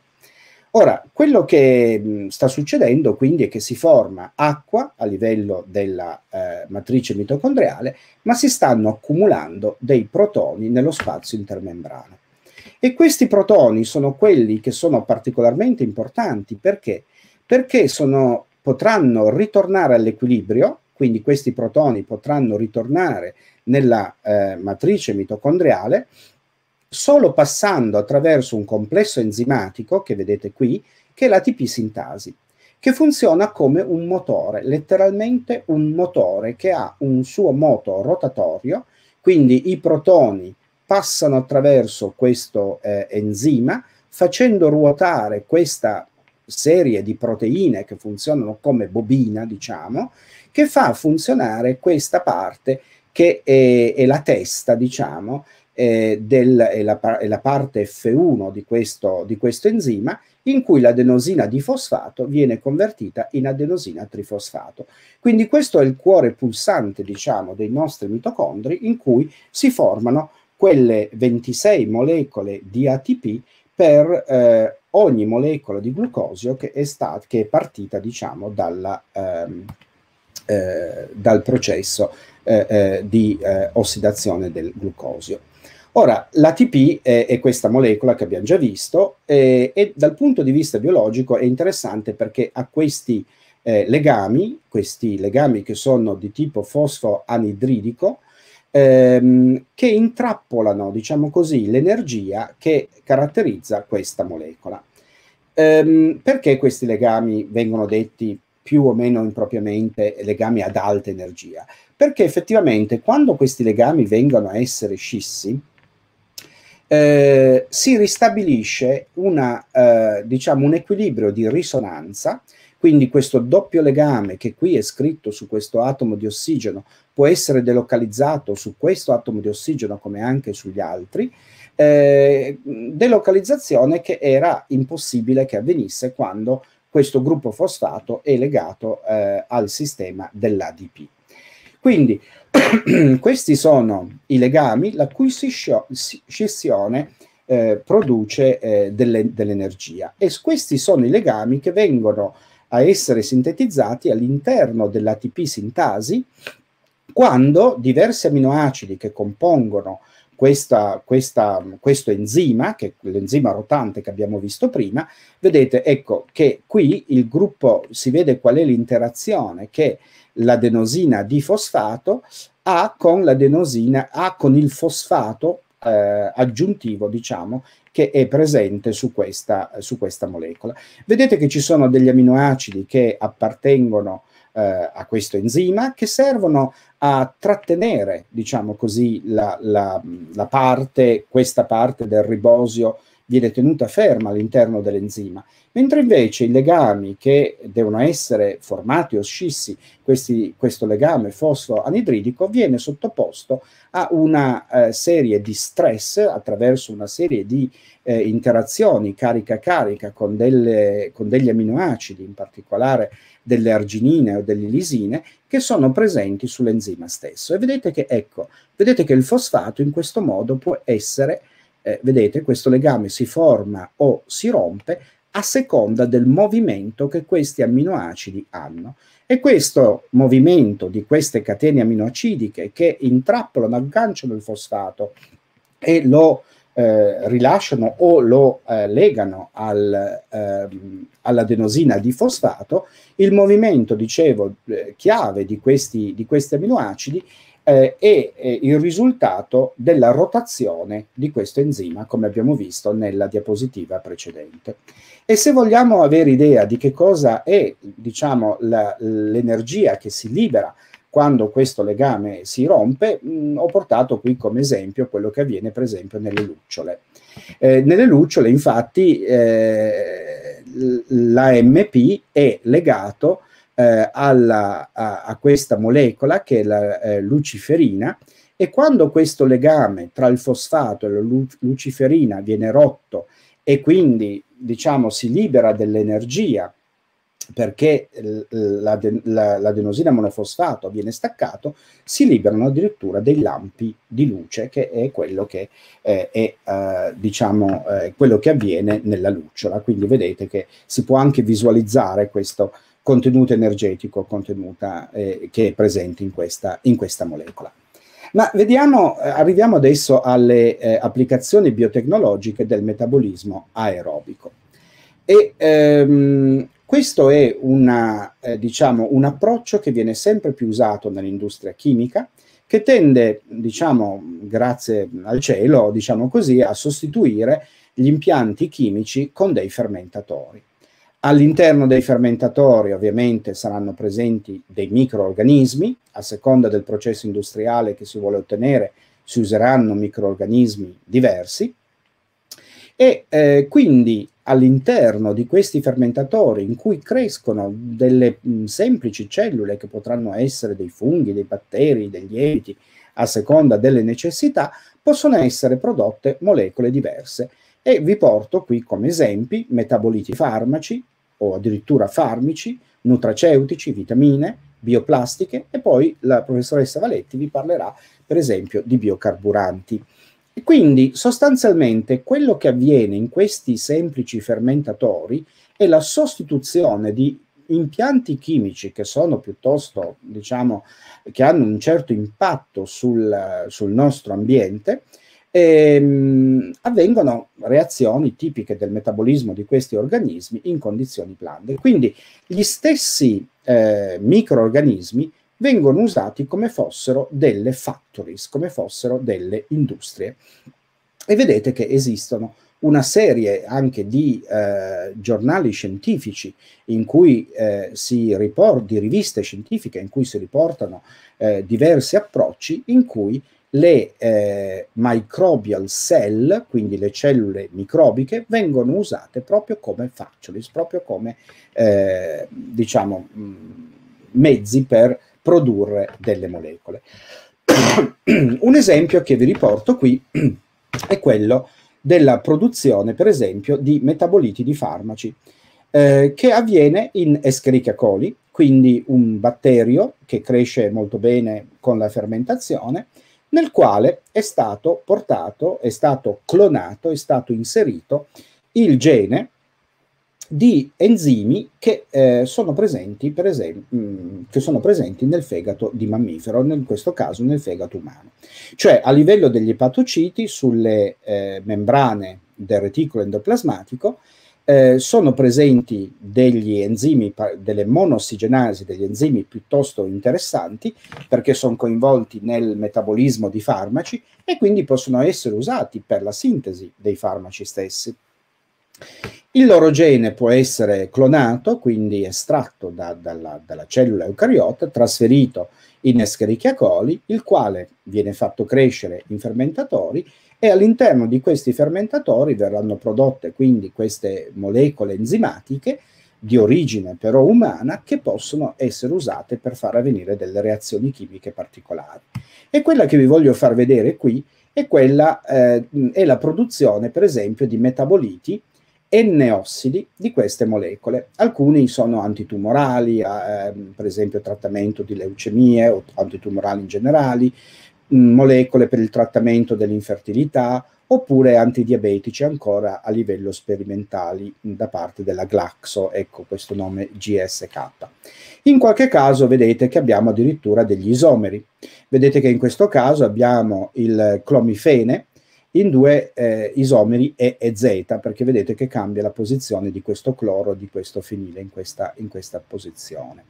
Ora, quello che mh, sta succedendo quindi è che si forma acqua a livello della eh, matrice mitocondriale, ma si stanno accumulando dei protoni nello spazio intermembrano. E questi protoni sono quelli che sono particolarmente importanti perché? Perché sono, potranno ritornare all'equilibrio, quindi questi protoni potranno ritornare nella eh, matrice mitocondriale solo passando attraverso un complesso enzimatico, che vedete qui, che è l'ATP sintasi, che funziona come un motore, letteralmente un motore che ha un suo moto rotatorio, quindi i protoni passano attraverso questo eh, enzima, facendo ruotare questa serie di proteine che funzionano come bobina, diciamo, che fa funzionare questa parte che è, è la testa, diciamo, eh, del, è, la, la, parte F1 di questo, di questo enzima, in cui l'adenosina di fosfato viene convertita in adenosina trifosfato. Quindi questo è il cuore pulsante, diciamo, dei nostri mitocondri in cui si formano quelle 26 molecole di ATP per eh, ogni molecola di glucosio che è, stat- che è partita, diciamo, dalla, ehm, eh, dal processo eh, eh di eh, ossidazione del glucosio. Ora, l'ATP è, è, questa molecola che abbiamo già visto eh, e dal punto di vista biologico è interessante perché ha questi eh, legami, questi legami che sono di tipo fosfoanidridico, ehm, che intrappolano, diciamo così, l'energia che caratterizza questa molecola. Ehm, perché questi legami vengono detti più o meno impropriamente legami ad alta energia? Perché effettivamente quando questi legami vengono a essere scissi, eh, si ristabilisce una, eh, diciamo un equilibrio di risonanza, quindi questo doppio legame che qui è scritto su questo atomo di ossigeno può essere delocalizzato su questo atomo di ossigeno come anche sugli altri, eh, delocalizzazione che era impossibile che avvenisse quando questo gruppo fosfato è legato eh, al sistema dell'ADP. Quindi questi sono i legami la cui scissione eh, produce eh, delle, dell'energia e questi sono i legami che vengono a essere sintetizzati all'interno dell'ATP sintasi quando diversi aminoacidi che compongono questa, questa, questo enzima, che è l'enzima rotante che abbiamo visto prima, vedete ecco che qui il gruppo si vede qual è l'interazione che l'adenosina di fosfato ha con l'adenosina A con il fosfato eh, aggiuntivo, diciamo, che è presente su questa, su questa molecola. Vedete che ci sono degli aminoacidi che appartengono eh, a questo enzima che servono a trattenere, diciamo così, la, la, la parte, questa parte del ribosio viene tenuta ferma all'interno dell'enzima, mentre invece i legami che devono essere formati o scissi, questi, questo legame fosfoanidridico viene sottoposto a una eh, serie di stress attraverso una serie di eh, interazioni carica-carica con, delle, con degli aminoacidi, in particolare delle arginine o delle lisine, che sono presenti sull'enzima stesso. E vedete che, ecco, vedete che il fosfato in questo modo può essere eh, vedete, questo legame si forma o si rompe a seconda del movimento che questi amminoacidi hanno. E questo movimento di queste catene amminoacidiche che intrappolano, agganciano il fosfato e lo eh, rilasciano o lo eh, legano al, ehm, all'adenosina di fosfato, il movimento, dicevo, eh, chiave di questi, di questi aminoacidi eh, è, è eh, il risultato della rotazione di questo enzima, come abbiamo visto nella diapositiva precedente. E se vogliamo avere idea di che cosa è diciamo, la, l'energia che si libera quando questo legame si rompe, mh, mm, ho portato qui come esempio quello che avviene per esempio nelle lucciole. Eh, nelle lucciole infatti eh, l'AMP è legato eh, alla, a, a, questa molecola che è la eh, luciferina e quando questo legame tra il fosfato e la lu luciferina viene rotto e quindi diciamo si libera dell'energia perché l'adenosina monofosfato viene staccato, si liberano addirittura dei lampi di luce, che è quello che, eh, è, eh, diciamo, eh, quello che avviene nella lucciola. Quindi vedete che si può anche visualizzare questo, contenuto energetico contenuta, eh, che è presente in questa, in questa molecola. Ma vediamo, eh, arriviamo adesso alle eh, applicazioni biotecnologiche del metabolismo aerobico. E, ehm, questo è una, eh, diciamo, un approccio che viene sempre più usato nell'industria chimica, che tende, diciamo, grazie al cielo, diciamo così, a sostituire gli impianti chimici con dei fermentatori. All'interno dei fermentatori ovviamente saranno presenti dei microorganismi, a seconda del processo industriale che si vuole ottenere si useranno microorganismi diversi e eh, quindi all'interno di questi fermentatori in cui crescono delle mh, mm, semplici cellule che potranno essere dei funghi, dei batteri, degli eti, a seconda delle necessità, possono essere prodotte molecole diverse. E vi porto qui come esempi metaboliti farmaci, o addirittura farmici, nutraceutici, vitamine, bioplastiche e poi la professoressa Valetti vi parlerà per esempio di biocarburanti. E quindi sostanzialmente quello che avviene in questi semplici fermentatori è la sostituzione di impianti chimici che sono piuttosto, diciamo, che hanno un certo impatto sul, sul nostro ambiente, ehm, avvengono reazioni tipiche del metabolismo di questi organismi in condizioni blande. Quindi gli stessi eh, microorganismi vengono usati come fossero delle factories, come fossero delle industrie. E vedete che esistono una serie anche di eh, giornali scientifici in cui eh, si riportano, di riviste scientifiche in cui si riportano eh, diversi approcci in cui le eh, microbial cell, quindi le cellule microbiche, vengono usate proprio come faccioli, proprio come eh, diciamo, mm, mezzi per produrre delle molecole. Un esempio che vi riporto qui è quello della produzione, per esempio, di metaboliti di farmaci, eh, che avviene in Escherichia coli, quindi un batterio che cresce molto bene con la fermentazione, nel quale è stato portato, è stato clonato, è stato inserito il gene di enzimi che, eh, sono, presenti, per esempio, mh, mm, che sono presenti nel fegato di mammifero, in questo caso nel fegato umano. Cioè a livello degli epatociti sulle eh, membrane del reticolo endoplasmatico eh, sono presenti degli enzimi, delle monossigenasi, degli enzimi piuttosto interessanti perché sono coinvolti nel metabolismo di farmaci e quindi possono essere usati per la sintesi dei farmaci stessi. Il loro gene può essere clonato, quindi estratto da, dalla, dalla, cellula eucariota, trasferito in Escherichia coli, il quale viene fatto crescere in fermentatori e all'interno di questi fermentatori verranno prodotte quindi queste molecole enzimatiche di origine però umana che possono essere usate per far avvenire delle reazioni chimiche particolari. E quella che vi voglio far vedere qui è, quella, eh, è la produzione per esempio di metaboliti N-ossidi di queste molecole. Alcuni sono antitumorali, eh, ehm, per esempio trattamento di leucemie o antitumorali in generale, Mm, molecole per il trattamento dell'infertilità oppure antidiabetici ancora a livello sperimentali mm, da parte della Glaxo, ecco questo nome GSK. In qualche caso vedete che abbiamo addirittura degli isomeri. Vedete che in questo caso abbiamo il clomifene in due eh, isomeri E e Z, perché vedete che cambia la posizione di questo cloro, di questo fenile in questa, in questa posizione.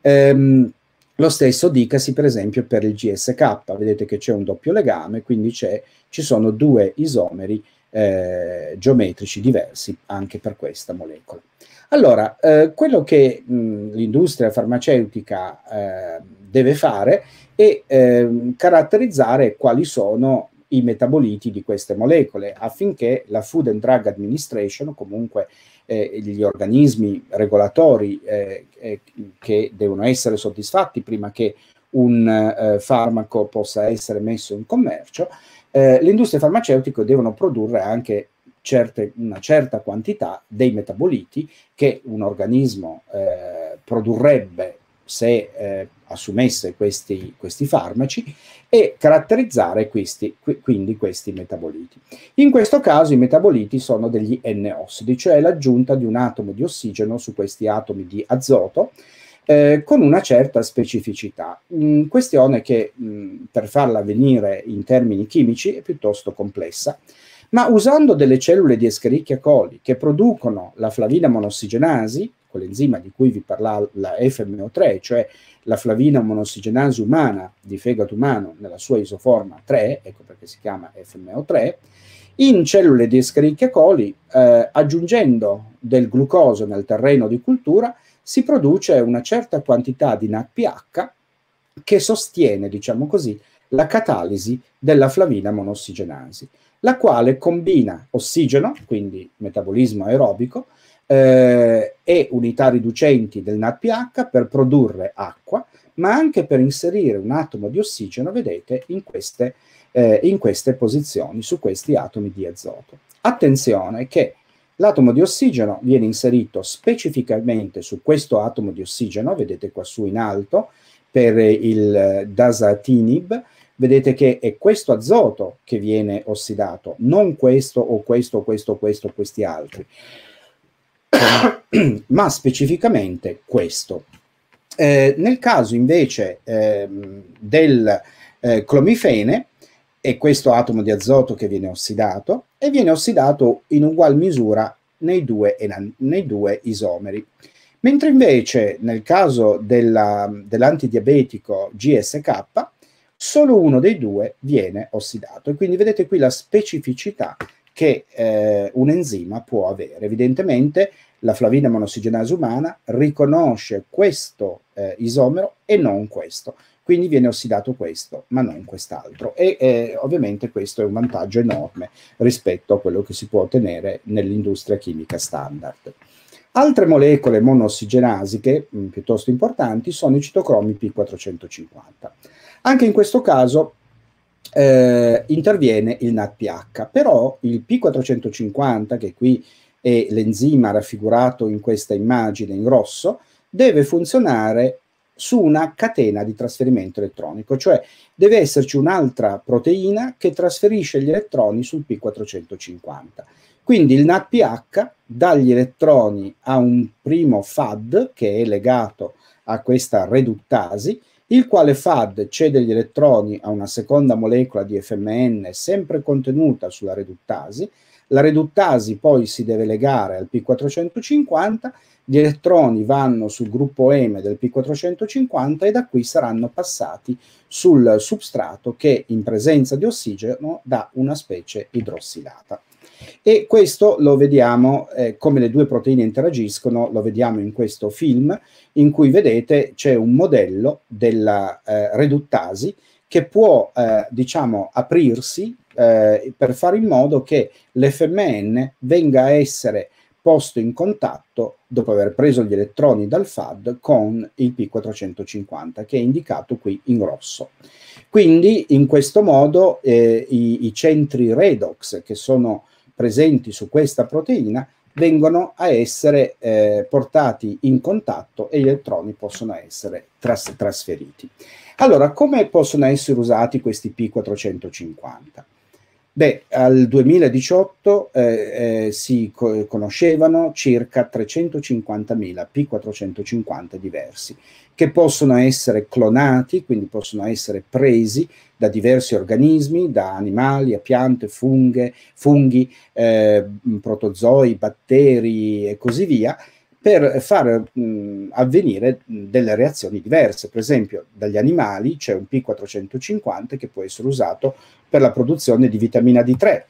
Ehm, lo stesso dicasi per esempio per il GSK, vedete che c'è un doppio legame, quindi ci sono due isomeri eh, geometrici diversi anche per questa molecola. Allora, eh, quello che l'industria farmaceutica eh, deve fare è ehm, caratterizzare quali sono i metaboliti di queste molecole affinché la Food and Drug Administration, comunque eh, gli organismi regolatori eh, eh, che devono essere soddisfatti prima che un eh, farmaco possa essere messo in commercio, eh, le industrie farmaceutiche devono produrre anche certe, una certa quantità dei metaboliti che un organismo produrrebbe se assumesse questi, questi farmaci e caratterizzare questi, quindi questi metaboliti. In questo caso i metaboliti sono degli N-ossidi, cioè l'aggiunta di un atomo di ossigeno su questi atomi di azoto eh, con una certa specificità, mh, mm, questione che mh, mm, per farla venire in termini chimici è piuttosto complessa, ma usando delle cellule di Escherichia coli che producono la flavina monossigenasi, quell'enzima di cui vi parlava la FMO3, cioè la flavina monossigenasi umana di fegato umano nella sua isoforma 3, ecco perché si chiama FMO3, in cellule di Escherichia coli, eh, aggiungendo del glucosio nel terreno di cultura, si produce una certa quantità di NADPH che sostiene, diciamo così, la catalisi della flavina monossigenasi, la quale combina ossigeno, quindi metabolismo aerobico, eh, e unità riducenti del NADPH per produrre acqua, ma anche per inserire un atomo di ossigeno, vedete, in queste, eh, in queste posizioni, su questi atomi di azoto. Attenzione che l'atomo di ossigeno viene inserito specificamente su questo atomo di ossigeno, vedete qua su in alto, per il dasatinib, vedete che è questo azoto che viene ossidato, non questo o questo o questo o questo o questi altri. ma specificamente questo. Eh, nel caso invece ehm, del eh, clomifene, è questo atomo di azoto che viene ossidato e viene ossidato in ugual misura nei due, nei due isomeri. Mentre invece nel caso della, dell'antidiabetico GSK, solo uno dei due viene ossidato. E quindi vedete qui la specificità che eh, un enzima può avere. Evidentemente la flavina monossigenase umana riconosce questo eh, isomero e non questo, quindi viene ossidato questo, ma non quest'altro. E eh, ovviamente questo è un vantaggio enorme rispetto a quello che si può ottenere nell'industria chimica standard. Altre molecole monossigenasiche mh, mm, piuttosto importanti sono i citocromi P450. Anche in questo caso eh, interviene il NADPH. Però il P450, che qui è l'enzima raffigurato in questa immagine in rosso, deve funzionare su una catena di trasferimento elettronico, cioè deve esserci un'altra proteina che trasferisce gli elettroni sul P450. Quindi il NADPH dà gli elettroni a un primo FAD che è legato a questa reduttasi il quale FAD cede gli elettroni a una seconda molecola di FMN sempre contenuta sulla reduttasi, la reduttasi poi si deve legare al P450, gli elettroni vanno sul gruppo M del P450 e da qui saranno passati sul substrato che in presenza di ossigeno dà una specie idrossilata. E questo lo vediamo eh, come le due proteine interagiscono, lo vediamo in questo film in cui vedete c'è un modello della eh, reduttasi che può eh, diciamo aprirsi eh, per fare in modo che l'FMN venga a essere posto in contatto dopo aver preso gli elettroni dal FAD con il P450 che è indicato qui in rosso. Quindi in questo modo eh, i, i, centri redox che sono presenti su questa proteina vengono a essere eh, portati in contatto e gli elettroni possono essere tras- trasferiti. Allora, come possono essere usati questi P450? Beh, al 2018 eh, eh, si co- conoscevano circa 350.000 P450 diversi che possono essere clonati, quindi possono essere presi da diversi organismi, da animali a piante, funghe, funghi, eh, protozoi, batteri e così via, per far mh, mm, avvenire delle reazioni diverse. Per esempio, dagli animali c'è un P450 che può essere usato per la produzione di vitamina D3,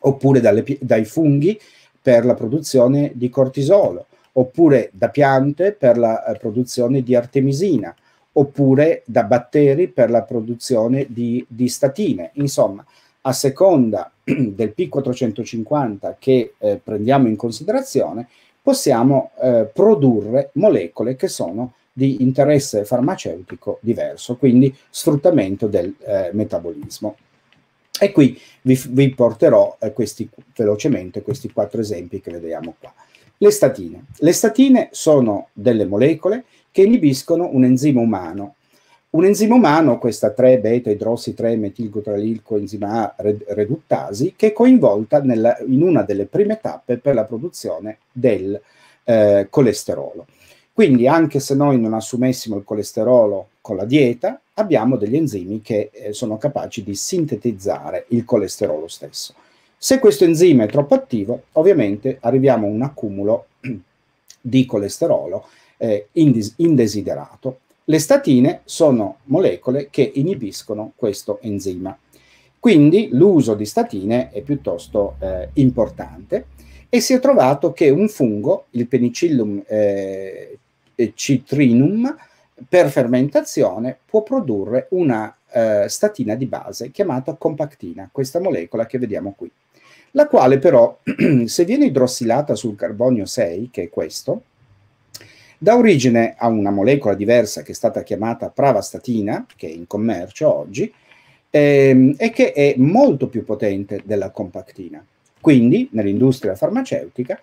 oppure dalle, dai funghi per la produzione di cortisolo oppure da piante per la eh, produzione di artemisina, oppure da batteri per la produzione di, di statine. Insomma, a seconda del P450 che eh, prendiamo in considerazione, possiamo eh, produrre molecole che sono di interesse farmaceutico diverso, quindi sfruttamento del eh, metabolismo. E qui vi, vi porterò eh, questi, velocemente questi quattro esempi che vediamo qua. Le statine. Le statine sono delle molecole che inibiscono un enzima umano. Un enzima umano, questa 3 beta idrossi 3 metilgotralil coenzima A reduttasi, che è coinvolta nella, in una delle prime tappe per la produzione del eh, colesterolo. Quindi anche se noi non assumessimo il colesterolo con la dieta, abbiamo degli enzimi che eh, sono capaci di sintetizzare il colesterolo stesso. Se questo enzima è troppo attivo, ovviamente arriviamo a un accumulo di colesterolo eh, indesiderato. Le statine sono molecole che inibiscono questo enzima. Quindi l'uso di statine è piuttosto eh, importante e si è trovato che un fungo, il penicillium eh, citrinum, per fermentazione può produrre una eh, statina di base chiamata compactina, questa molecola che vediamo qui la quale però, se viene idrossilata sul carbonio 6, che è questo, dà origine a una molecola diversa che è stata chiamata pravastatina, che è in commercio oggi, ehm, e che è molto più potente della compactina. Quindi, nell'industria farmaceutica,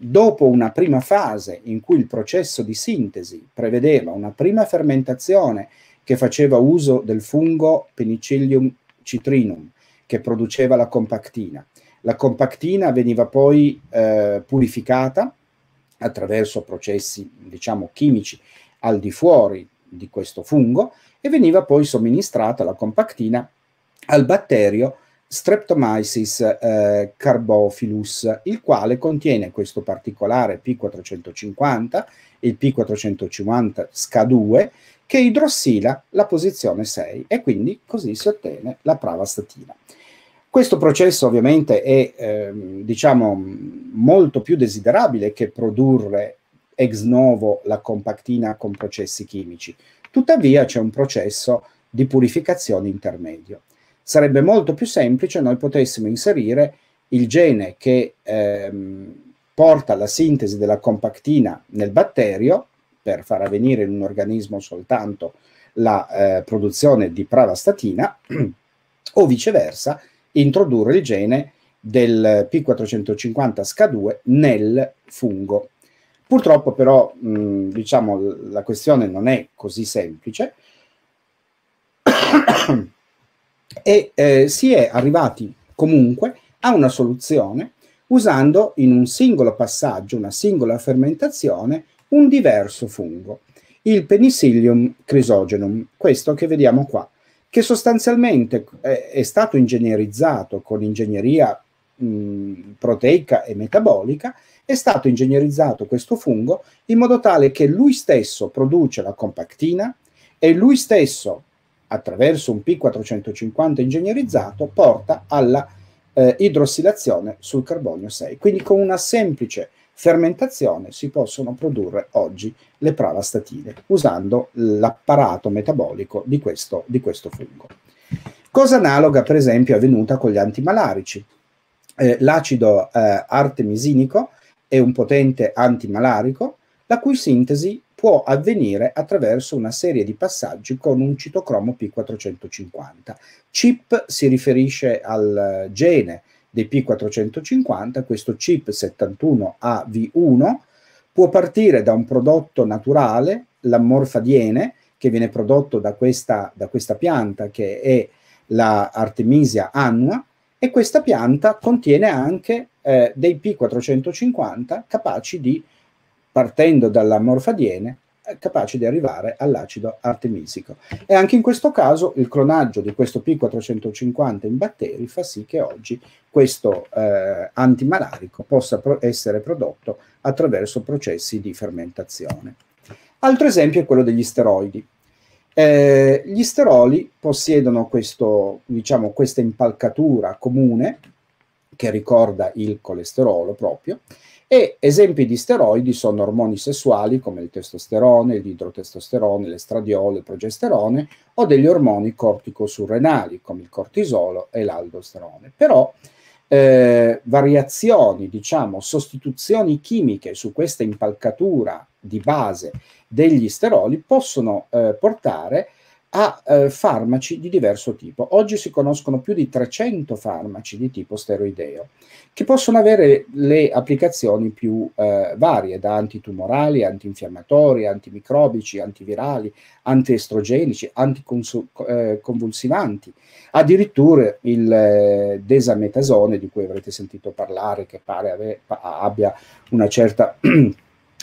dopo una prima fase in cui il processo di sintesi prevedeva una prima fermentazione che faceva uso del fungo Penicillium citrinum, che produceva la compactina, la compactina veniva poi eh, purificata attraverso processi, diciamo, chimici al di fuori di questo fungo e veniva poi somministrata la compactina al batterio Streptomyces eh, carbophilus, il quale contiene questo particolare P450, e il P450 SCA2, che idrossila la posizione 6 e quindi così si ottiene la pravastatina. Questo processo ovviamente è ehm, diciamo, molto più desiderabile che produrre ex novo la compactina con processi chimici. Tuttavia c'è un processo di purificazione intermedio. Sarebbe molto più semplice noi potessimo inserire il gene che ehm, porta alla sintesi della compactina nel batterio per far avvenire in un organismo soltanto la eh, produzione di pravastatina o viceversa introdurre il gene del P450 SCA2 nel fungo. Purtroppo però, mh, diciamo, la questione non è così semplice e eh, si è arrivati comunque a una soluzione usando in un singolo passaggio, una singola fermentazione, un diverso fungo, il Penicillium chrysogenum, questo che vediamo qua che sostanzialmente è, è stato ingegnerizzato con ingegneria mh, proteica e metabolica, è stato ingegnerizzato questo fungo in modo tale che lui stesso produce la compactina e lui stesso, attraverso un P450 ingegnerizzato, porta alla eh, idrossilazione sul carbonio 6. Quindi con una semplice fermentazione si possono produrre oggi le pravastatine usando l'apparato metabolico di questo, di questo fungo. Cosa analoga, per esempio, è avvenuta con gli antimalarici. Eh, l'acido eh, artemisinico è un potente antimalarico, la cui sintesi può avvenire attraverso una serie di passaggi con un citocromo P450. CIP si riferisce al gene dei P450, questo chip 71AV1 può partire da un prodotto naturale, l'ammorfadiene, che viene prodotto da questa, da questa pianta che è la Artemisia annua, e questa pianta contiene anche eh, dei P450 capaci di, partendo dalla eh, capace di arrivare all'acido artemisico. E anche in questo caso il clonaggio di questo P450 in batteri fa sì che oggi questo eh, antimalarico possa pro essere prodotto attraverso processi di fermentazione. Altro esempio è quello degli steroidi. Eh, gli steroli possiedono questo, diciamo, questa impalcatura comune che ricorda il colesterolo proprio, e esempi di steroidi sono ormoni sessuali come il testosterone, l'idrotestosterone, l'estradiolo, il progesterone o degli ormoni corticosurrenali come il cortisolo e l'aldosterone. Però eh, variazioni, diciamo, sostituzioni chimiche su questa impalcatura di base degli steroli possono eh, portare a eh, farmaci di diverso tipo. Oggi si conoscono più di 300 farmaci di tipo steroideo che possono avere le applicazioni più eh, varie, da antitumorali, antinfiammatori, antimicrobici, antivirali, antiestrogenici, anticonvulsivanti, eh, addirittura il eh, desametasone di cui avrete sentito parlare che pare ave- abbia una certa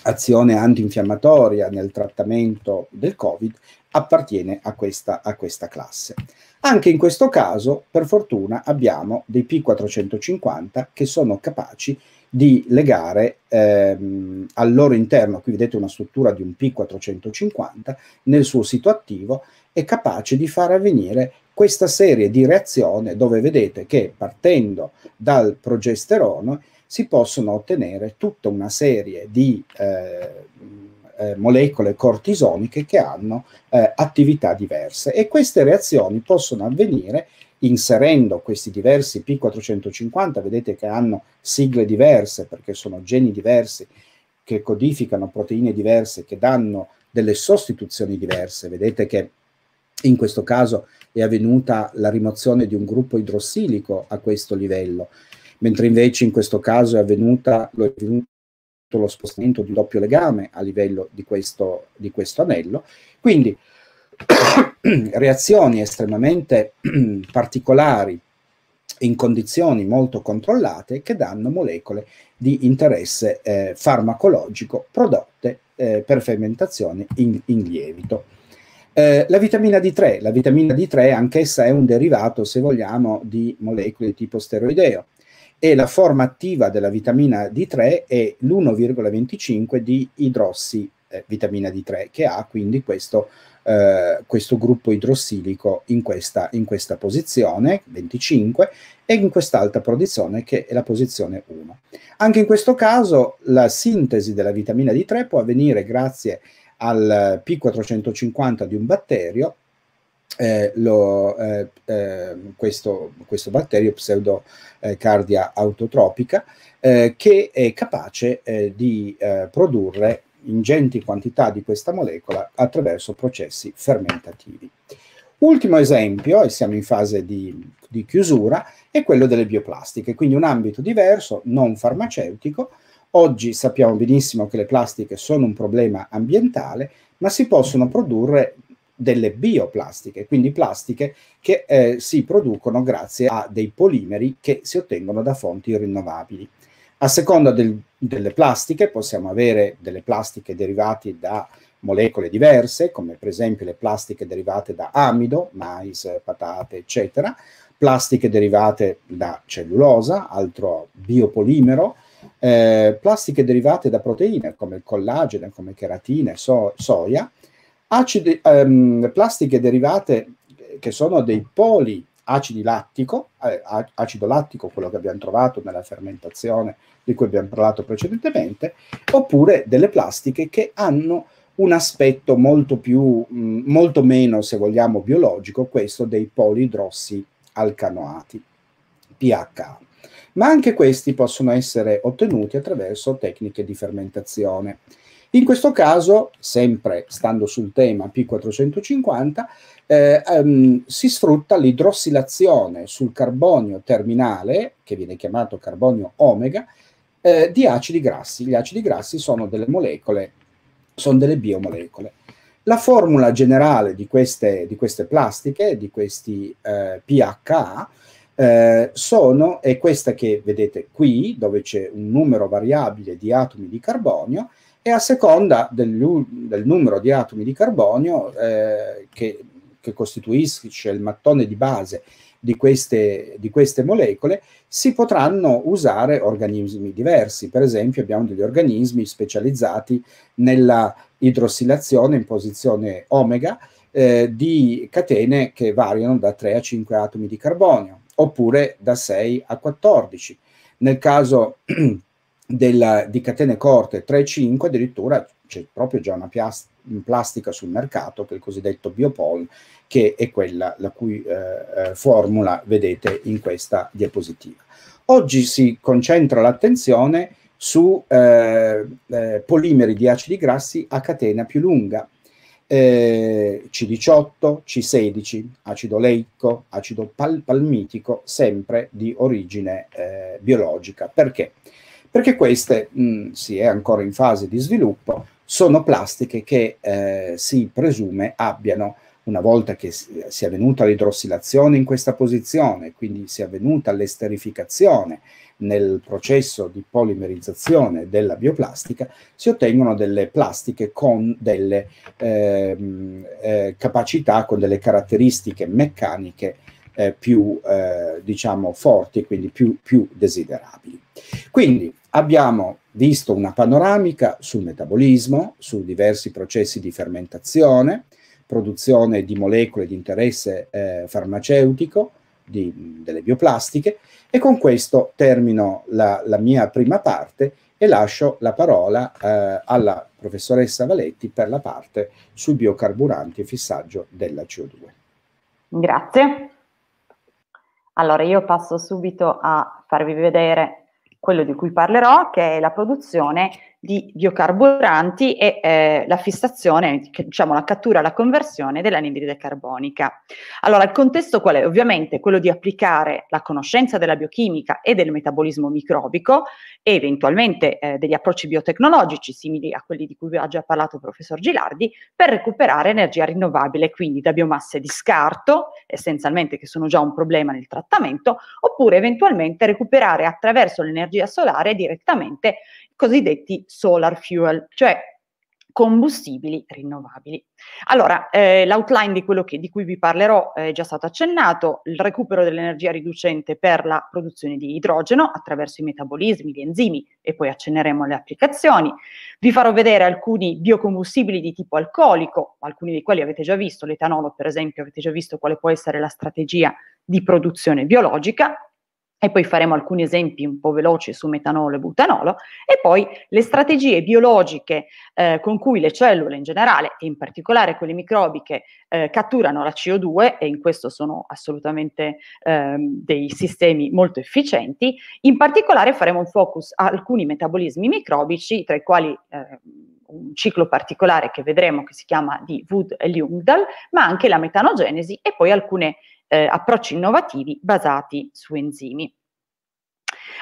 azione antinfiammatoria nel trattamento del Covid appartiene a questa, a questa classe. Anche in questo caso, per fortuna, abbiamo dei P450 che sono capaci di legare ehm, al loro interno, qui vedete una struttura di un P450, nel suo sito attivo, è capace di far avvenire questa serie di reazioni dove vedete che partendo dal progesterone si possono ottenere tutta una serie di... Eh, eh, molecole cortisoniche che hanno eh, attività diverse e queste reazioni possono avvenire inserendo questi diversi P450, vedete che hanno sigle diverse perché sono geni diversi che codificano proteine diverse, che danno delle sostituzioni diverse, vedete che in questo caso è avvenuta la rimozione di un gruppo idrossilico a questo livello, mentre invece in questo caso è avvenuta, lo è lo spostamento di doppio legame a livello di questo, di questo anello. Quindi reazioni estremamente particolari in condizioni molto controllate che danno molecole di interesse eh, farmacologico prodotte eh, per fermentazione in, in lievito. Eh, la vitamina D3, la vitamina D3 anch'essa è un derivato, se vogliamo, di molecole di tipo steroideo e la forma attiva della vitamina D3 è l'1,25 di idrossi eh, vitamina D3 che ha quindi questo, eh, questo gruppo idrossilico in questa, in questa, posizione 25 e in quest'altra posizione che è la posizione 1. Anche in questo caso la sintesi della vitamina D3 può avvenire grazie al P450 di un batterio eh, lo, eh, eh, questo, questo, batterio pseudocardia eh, autotropica eh, che è capace eh, di produrre ingenti quantità di questa molecola attraverso processi fermentativi. Ultimo esempio, e siamo in fase di, di chiusura, è quello delle bioplastiche, quindi un ambito diverso, non farmaceutico. Oggi sappiamo benissimo che le plastiche sono un problema ambientale, ma si possono produrre delle bioplastiche, quindi plastiche che eh, si producono grazie a dei polimeri che si ottengono da fonti rinnovabili. A seconda del, delle plastiche possiamo avere delle plastiche derivate da molecole diverse, come per esempio le plastiche derivate da amido, mais, patate, eccetera, plastiche derivate da cellulosa, altro biopolimero, eh, plastiche derivate da proteine come il collagene, come cheratine, so- soia, acidi, ehm, plastiche derivate che sono dei poli acidi lattico, eh, acido lattico, quello che abbiamo trovato nella fermentazione di cui abbiamo parlato precedentemente, oppure delle plastiche che hanno un aspetto molto, più, mh, mm, molto meno, se vogliamo, biologico, questo dei polidrossi alcanoati, pH. Ma anche questi possono essere ottenuti attraverso tecniche di fermentazione. In questo caso, sempre stando sul tema P450, eh, um, si sfrutta l'idrossilazione sul carbonio terminale, che viene chiamato carbonio omega, eh, di acidi grassi. Gli acidi grassi sono delle molecole, sono delle biomolecole. La formula generale di queste, di queste plastiche, di questi eh, PHA, eh, sono, è questa che vedete qui, dove c'è un numero variabile di atomi di carbonio, e a seconda del, del numero di atomi di carbonio eh, che, che, costituisce il mattone di base di queste, di queste molecole, si potranno usare organismi diversi. Per esempio abbiamo degli organismi specializzati nella idrossilazione in posizione omega, eh, di catene che variano da 3 a 5 atomi di carbonio, oppure da 6 a 14. Nel caso della, di catene corte 3 5, addirittura c'è proprio già una piastra plastica sul mercato, che è il cosiddetto biopol, che è quella la cui eh, eh, formula vedete in questa diapositiva. Oggi si concentra l'attenzione su eh, eh, polimeri di acidi grassi a catena più lunga, C18, eh, C16, acido leico, acido pal palmitico, sempre di origine eh, biologica. Perché? Perché? perché queste, mh, mm, si è ancora in fase di sviluppo, sono plastiche che eh, si presume abbiano, una volta che sia venuta l'idrossilazione in questa posizione, quindi sia venuta l'esterificazione nel processo di polimerizzazione della bioplastica, si ottengono delle plastiche con delle eh, eh, capacità, con delle caratteristiche meccaniche eh, più eh, diciamo forti, e quindi più, più desiderabili. Quindi abbiamo visto una panoramica sul metabolismo, su diversi processi di fermentazione, produzione di molecole di interesse eh, farmaceutico, di, delle bioplastiche e con questo termino la, la, mia prima parte e lascio la parola eh, alla professoressa Valetti per la parte sui biocarburanti e fissaggio della CO2. Grazie. Allora, io passo subito a farvi vedere quello di cui parlerò, che è la produzione di biocarburanti e eh, la fissazione, diciamo la cattura la conversione dell'anidride carbonica. Allora, il contesto qual è? Ovviamente quello di applicare la conoscenza della biochimica e del metabolismo microbico e eventualmente eh, degli approcci biotecnologici simili a quelli di cui vi ha già parlato il professor Gilardi per recuperare energia rinnovabile, quindi da biomasse di scarto, essenzialmente che sono già un problema nel trattamento, oppure eventualmente recuperare attraverso l'energia solare direttamente cosiddetti solar fuel, cioè combustibili rinnovabili. Allora, eh, l'outline di quello che, di cui vi parlerò eh, è già stato accennato, il recupero dell'energia riducente per la produzione di idrogeno attraverso i metabolismi, gli enzimi e poi accenneremo alle applicazioni. Vi farò vedere alcuni biocombustibili di tipo alcolico, alcuni dei quali avete già visto, l'etanolo per esempio, avete già visto quale può essere la strategia di produzione biologica e poi faremo alcuni esempi un po' veloci su metanolo e butanolo, e poi le strategie biologiche eh, con cui le cellule in generale, e in particolare quelle microbiche, eh, catturano la CO2, e in questo sono assolutamente eh, dei sistemi molto efficienti. In particolare faremo un focus a alcuni metabolismi microbici, tra i quali ehm, un ciclo particolare che vedremo che si chiama di Wood e Jungdal, ma anche la metanogenesi e poi alcuni eh, approcci innovativi basati su enzimi.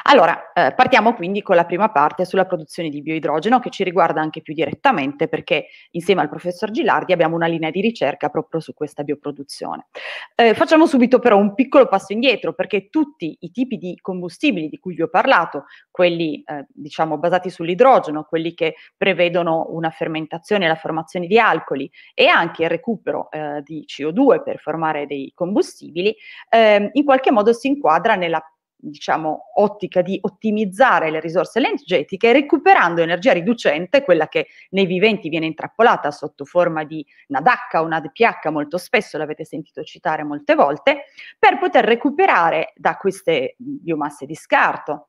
Allora, eh, partiamo quindi con la prima parte sulla produzione di bioidrogeno che ci riguarda anche più direttamente perché insieme al professor Gilardi abbiamo una linea di ricerca proprio su questa bioproduzione. Eh, facciamo subito però un piccolo passo indietro perché tutti i tipi di combustibili di cui vi ho parlato, quelli eh, diciamo basati sull'idrogeno, quelli che prevedono una fermentazione e la formazione di alcoli e anche il recupero eh, di CO2 per formare dei combustibili, ehm, in qualche modo si inquadra nella diciamo, ottica di ottimizzare le risorse energetiche recuperando energia riducente, quella che nei viventi viene intrappolata sotto forma di NADH o NADPH molto spesso, l'avete sentito citare molte volte, per poter recuperare da queste biomasse di scarto,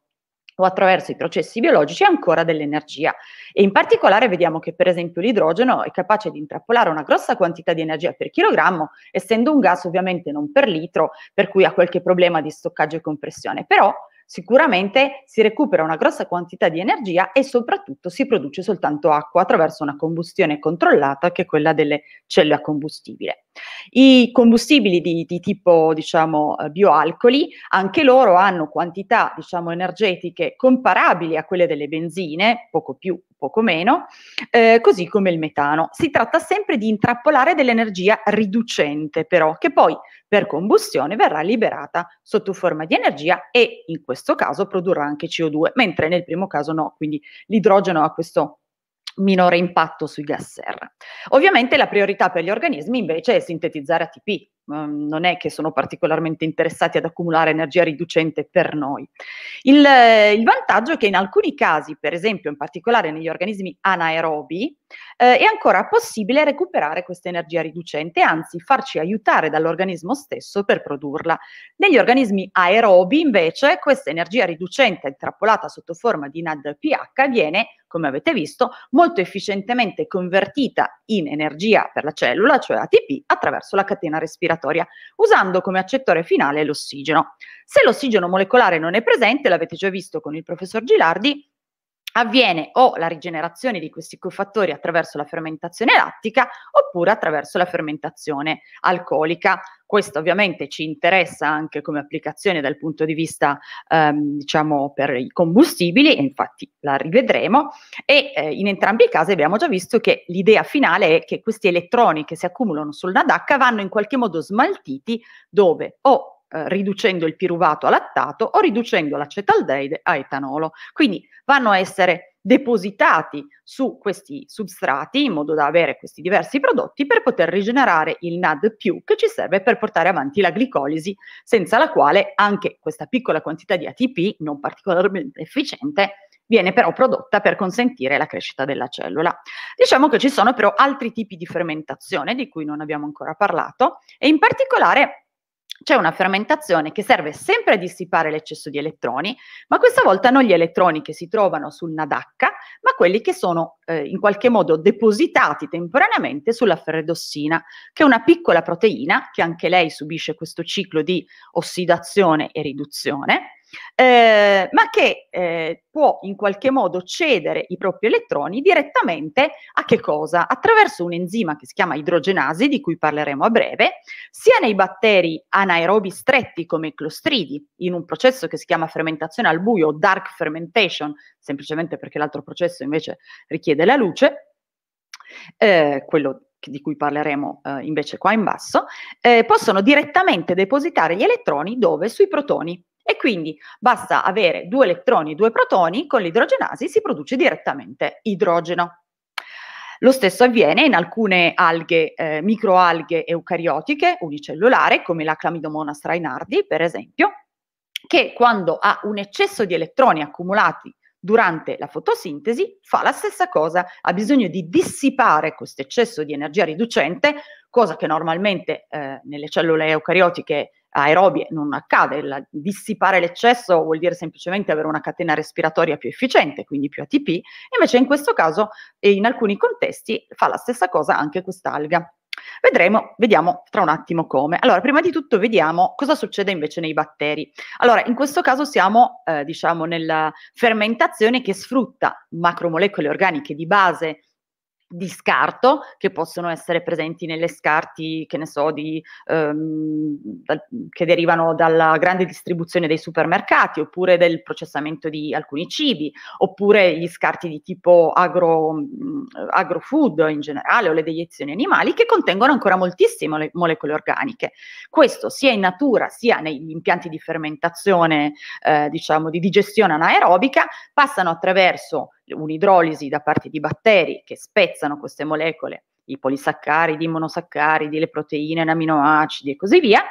o attraverso i processi biologici ancora dell'energia. E in particolare vediamo che per esempio l'idrogeno è capace di intrappolare una grossa quantità di energia per chilogrammo, essendo un gas ovviamente non per litro, per cui ha qualche problema di stoccaggio e compressione, però Sicuramente si recupera una grossa quantità di energia e soprattutto si produce soltanto acqua attraverso una combustione controllata che è quella delle cellule a combustibile. I combustibili di, di tipo diciamo, eh, bioalcoli, anche loro hanno quantità diciamo, energetiche comparabili a quelle delle benzine, poco più, poco meno, eh, così come il metano. Si tratta sempre di intrappolare dell'energia riducente però, che poi per combustione verrà liberata sotto forma di energia e in questo caso produrrà anche CO2, mentre nel primo caso no, quindi l'idrogeno ha questo minore impatto sui gas serra. Ovviamente la priorità per gli organismi invece è sintetizzare ATP, ehm, non è che sono particolarmente interessati ad accumulare energia riducente per noi. Il, il vantaggio è che in alcuni casi, per esempio in particolare negli organismi anaerobi, eh, è ancora possibile recuperare questa energia riducente, anzi farci aiutare dall'organismo stesso per produrla. Negli organismi aerobi invece questa energia riducente intrappolata sotto forma di NADPH viene, come avete visto, molto efficientemente convertita in energia per la cellula, cioè ATP, attraverso la catena respiratoria, usando come accettore finale l'ossigeno. Se l'ossigeno molecolare non è presente, l'avete già visto con il professor Gilardi, avviene o la rigenerazione di questi cofattori attraverso la fermentazione lattica oppure attraverso la fermentazione alcolica. Questo ovviamente ci interessa anche come applicazione dal punto di vista, ehm, diciamo, per i combustibili, e infatti la rivedremo. E eh, in entrambi i casi abbiamo già visto che l'idea finale è che questi elettroni che si accumulano sul DACCA vanno in qualche modo smaltiti dove o eh, riducendo il piruvato a lattato o riducendo l'acetaldeide a etanolo. Quindi vanno a essere depositati su questi substrati in modo da avere questi diversi prodotti per poter rigenerare il NAD più che ci serve per portare avanti la glicolisi senza la quale anche questa piccola quantità di ATP non particolarmente efficiente viene però prodotta per consentire la crescita della cellula. Diciamo che ci sono però altri tipi di fermentazione di cui non abbiamo ancora parlato e in particolare c'è una fermentazione che serve sempre a dissipare l'eccesso di elettroni, ma questa volta non gli elettroni che si trovano sul Nadacca, ma quelli che sono eh, in qualche modo depositati temporaneamente sulla ferredossina, che è una piccola proteina che anche lei subisce questo ciclo di ossidazione e riduzione eh, ma che eh, può in qualche modo cedere i propri elettroni direttamente a che cosa? Attraverso un enzima che si chiama idrogenasi, di cui parleremo a breve, sia nei batteri anaerobi stretti come i clostridi, in un processo che si chiama fermentazione al buio, dark fermentation, semplicemente perché l'altro processo invece richiede la luce, eh, quello di cui parleremo eh, invece qua in basso, eh, possono direttamente depositare gli elettroni dove? Sui protoni, e quindi basta avere due elettroni e due protoni, con l'idrogenasi si produce direttamente idrogeno. Lo stesso avviene in alcune alghe, eh, microalghe eucariotiche unicellulare, come la Chlamydomonas reinardi, per esempio, che quando ha un eccesso di elettroni accumulati durante la fotosintesi fa la stessa cosa, ha bisogno di dissipare questo eccesso di energia riducente, cosa che normalmente eh, nelle cellule eucariotiche aerobie non accade, la, dissipare l'eccesso vuol dire semplicemente avere una catena respiratoria più efficiente, quindi più ATP, invece in questo caso e in alcuni contesti fa la stessa cosa anche quest'alga. Vedremo, vediamo tra un attimo come. Allora, prima di tutto vediamo cosa succede invece nei batteri. Allora, in questo caso siamo, eh, diciamo, nella fermentazione che sfrutta macromolecole organiche di base di scarto che possono essere presenti nelle scarti, che ne so, di, ehm, da, che derivano dalla grande distribuzione dei supermercati, oppure del processamento di alcuni cibi, oppure gli scarti di tipo agro, mh, mm, agrofood in generale o le deiezioni animali che contengono ancora moltissime le, molecole organiche. Questo sia in natura sia negli impianti di fermentazione, eh, diciamo, di digestione anaerobica, passano attraverso un'idrolisi da parte di batteri che spezzano queste molecole, i polisaccaridi, i monosaccaridi, le proteine, gli aminoacidi e così via,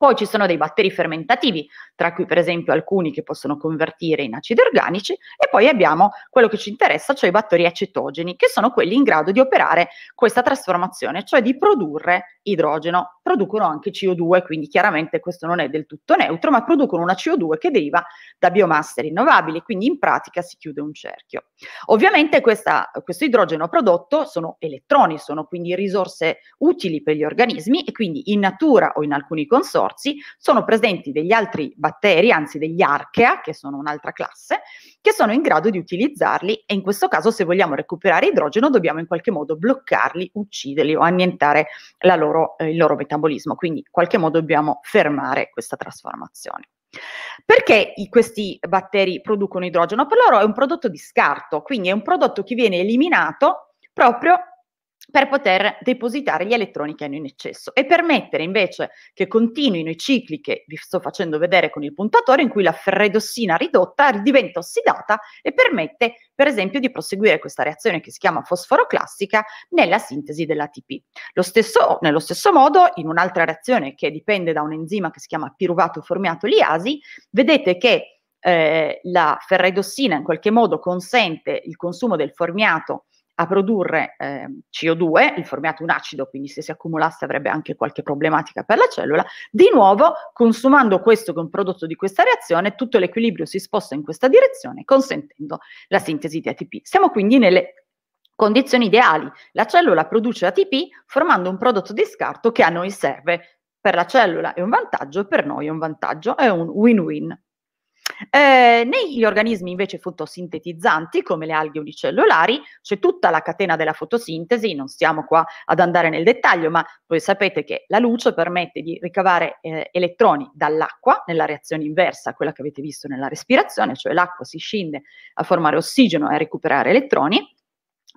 poi ci sono dei batteri fermentativi, tra cui per esempio alcuni che possono convertire in acidi organici, e poi abbiamo quello che ci interessa, cioè i batteri acetogeni, che sono quelli in grado di operare questa trasformazione, cioè di produrre idrogeno. Producono anche CO2, quindi chiaramente questo non è del tutto neutro, ma producono una CO2 che deriva da biomasse rinnovabili, quindi in pratica si chiude un cerchio. Ovviamente questa, questo idrogeno prodotto sono elettroni, sono quindi risorse utili per gli organismi e quindi in natura o in alcuni consorzi sforzi, sono presenti degli altri batteri, anzi degli archea, che sono un'altra classe, che sono in grado di utilizzarli e in questo caso se vogliamo recuperare idrogeno dobbiamo in qualche modo bloccarli, ucciderli o annientare loro, eh, il loro metabolismo, quindi in qualche modo dobbiamo fermare questa trasformazione. Perché i, questi batteri producono idrogeno? Per loro è un prodotto di scarto, quindi è un prodotto che viene eliminato proprio per poter depositare gli elettroni che hanno in eccesso e permettere invece che continuino i cicli che vi sto facendo vedere con il puntatore in cui la ferredossina ridotta diventa ossidata e permette per esempio di proseguire questa reazione che si chiama fosforoclassica nella sintesi dell'ATP. Lo stesso, nello stesso modo, in un'altra reazione che dipende da un enzima che si chiama piruvato formiato liasi, vedete che eh, la ferredossina in qualche modo consente il consumo del formiato a produrre eh, CO2, il formiato è un acido, quindi se si accumulasse avrebbe anche qualche problematica per la cellula, di nuovo consumando questo che è un prodotto di questa reazione, tutto l'equilibrio si sposta in questa direzione consentendo la sintesi di ATP. Siamo quindi nelle condizioni ideali, la cellula produce ATP formando un prodotto di scarto che a noi serve, per la cellula è un vantaggio, per noi è un vantaggio, è un win-win. Eh, negli organismi invece fotosintetizzanti, come le alghe unicellulari, c'è tutta la catena della fotosintesi, non stiamo qua ad andare nel dettaglio, ma voi sapete che la luce permette di ricavare eh, elettroni dall'acqua nella reazione inversa a quella che avete visto nella respirazione, cioè l'acqua si scinde a formare ossigeno e a recuperare elettroni.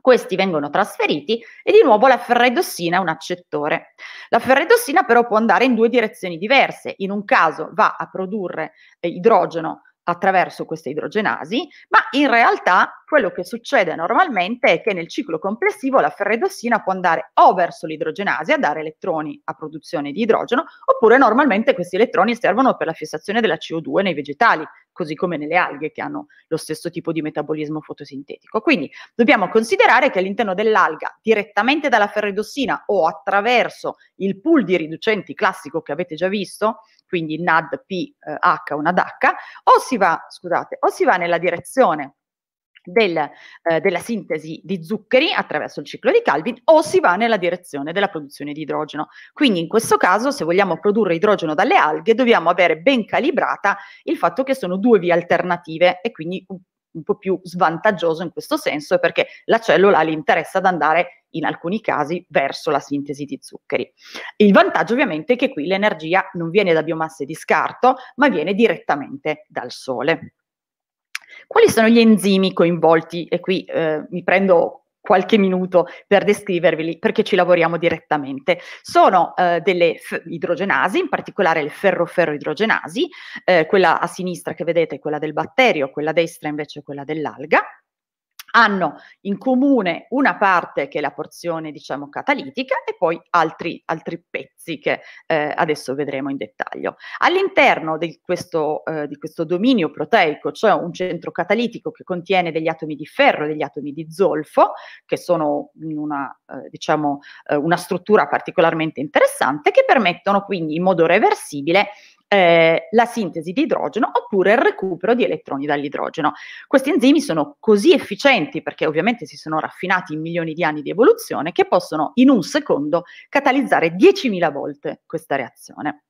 Questi vengono trasferiti e di nuovo la ferredossina è un accettore. La ferredossina però può andare in due direzioni diverse. In un caso va a produrre eh, idrogeno attraverso queste idrogenasi, ma in realtà quello che succede normalmente è che nel ciclo complessivo la ferredossina può andare o verso l'idrogenasi a dare elettroni a produzione di idrogeno, oppure normalmente questi elettroni servono per la fissazione della CO2 nei vegetali, così come nelle alghe che hanno lo stesso tipo di metabolismo fotosintetico. Quindi dobbiamo considerare che all'interno dell'alga, direttamente dalla ferredossina o attraverso il pool di riducenti classico che avete già visto, quindi NADPH o NADH, o si va, scusate, o si va nella direzione del, eh, della sintesi di zuccheri attraverso il ciclo di Calvin o si va nella direzione della produzione di idrogeno. Quindi in questo caso, se vogliamo produrre idrogeno dalle alghe, dobbiamo avere ben calibrata il fatto che sono due vie alternative e quindi un, un po' più svantaggioso in questo senso perché la cellula ha l'interesse ad andare in alcuni casi verso la sintesi di zuccheri. Il vantaggio ovviamente è che qui l'energia non viene da biomasse di scarto, ma viene direttamente dal sole. Quali sono gli enzimi coinvolti? E qui eh, mi prendo qualche minuto per descriverveli perché ci lavoriamo direttamente. Sono eh, delle f- idrogenasi, in particolare le ferroferroidrogenasi, eh, quella a sinistra che vedete è quella del batterio, quella a destra invece è quella dell'alga hanno in comune una parte che è la porzione diciamo catalitica e poi altri, altri pezzi che eh, adesso vedremo in dettaglio. All'interno di, eh, di questo, dominio proteico c'è cioè un centro catalitico che contiene degli atomi di ferro e degli atomi di zolfo che sono in una, eh, diciamo, eh, una struttura particolarmente interessante che permettono quindi in modo reversibile eh, la sintesi di idrogeno oppure il recupero di elettroni dall'idrogeno. Questi enzimi sono così efficienti perché ovviamente si sono raffinati in milioni di anni di evoluzione che possono in un secondo catalizzare 10.000 volte questa reazione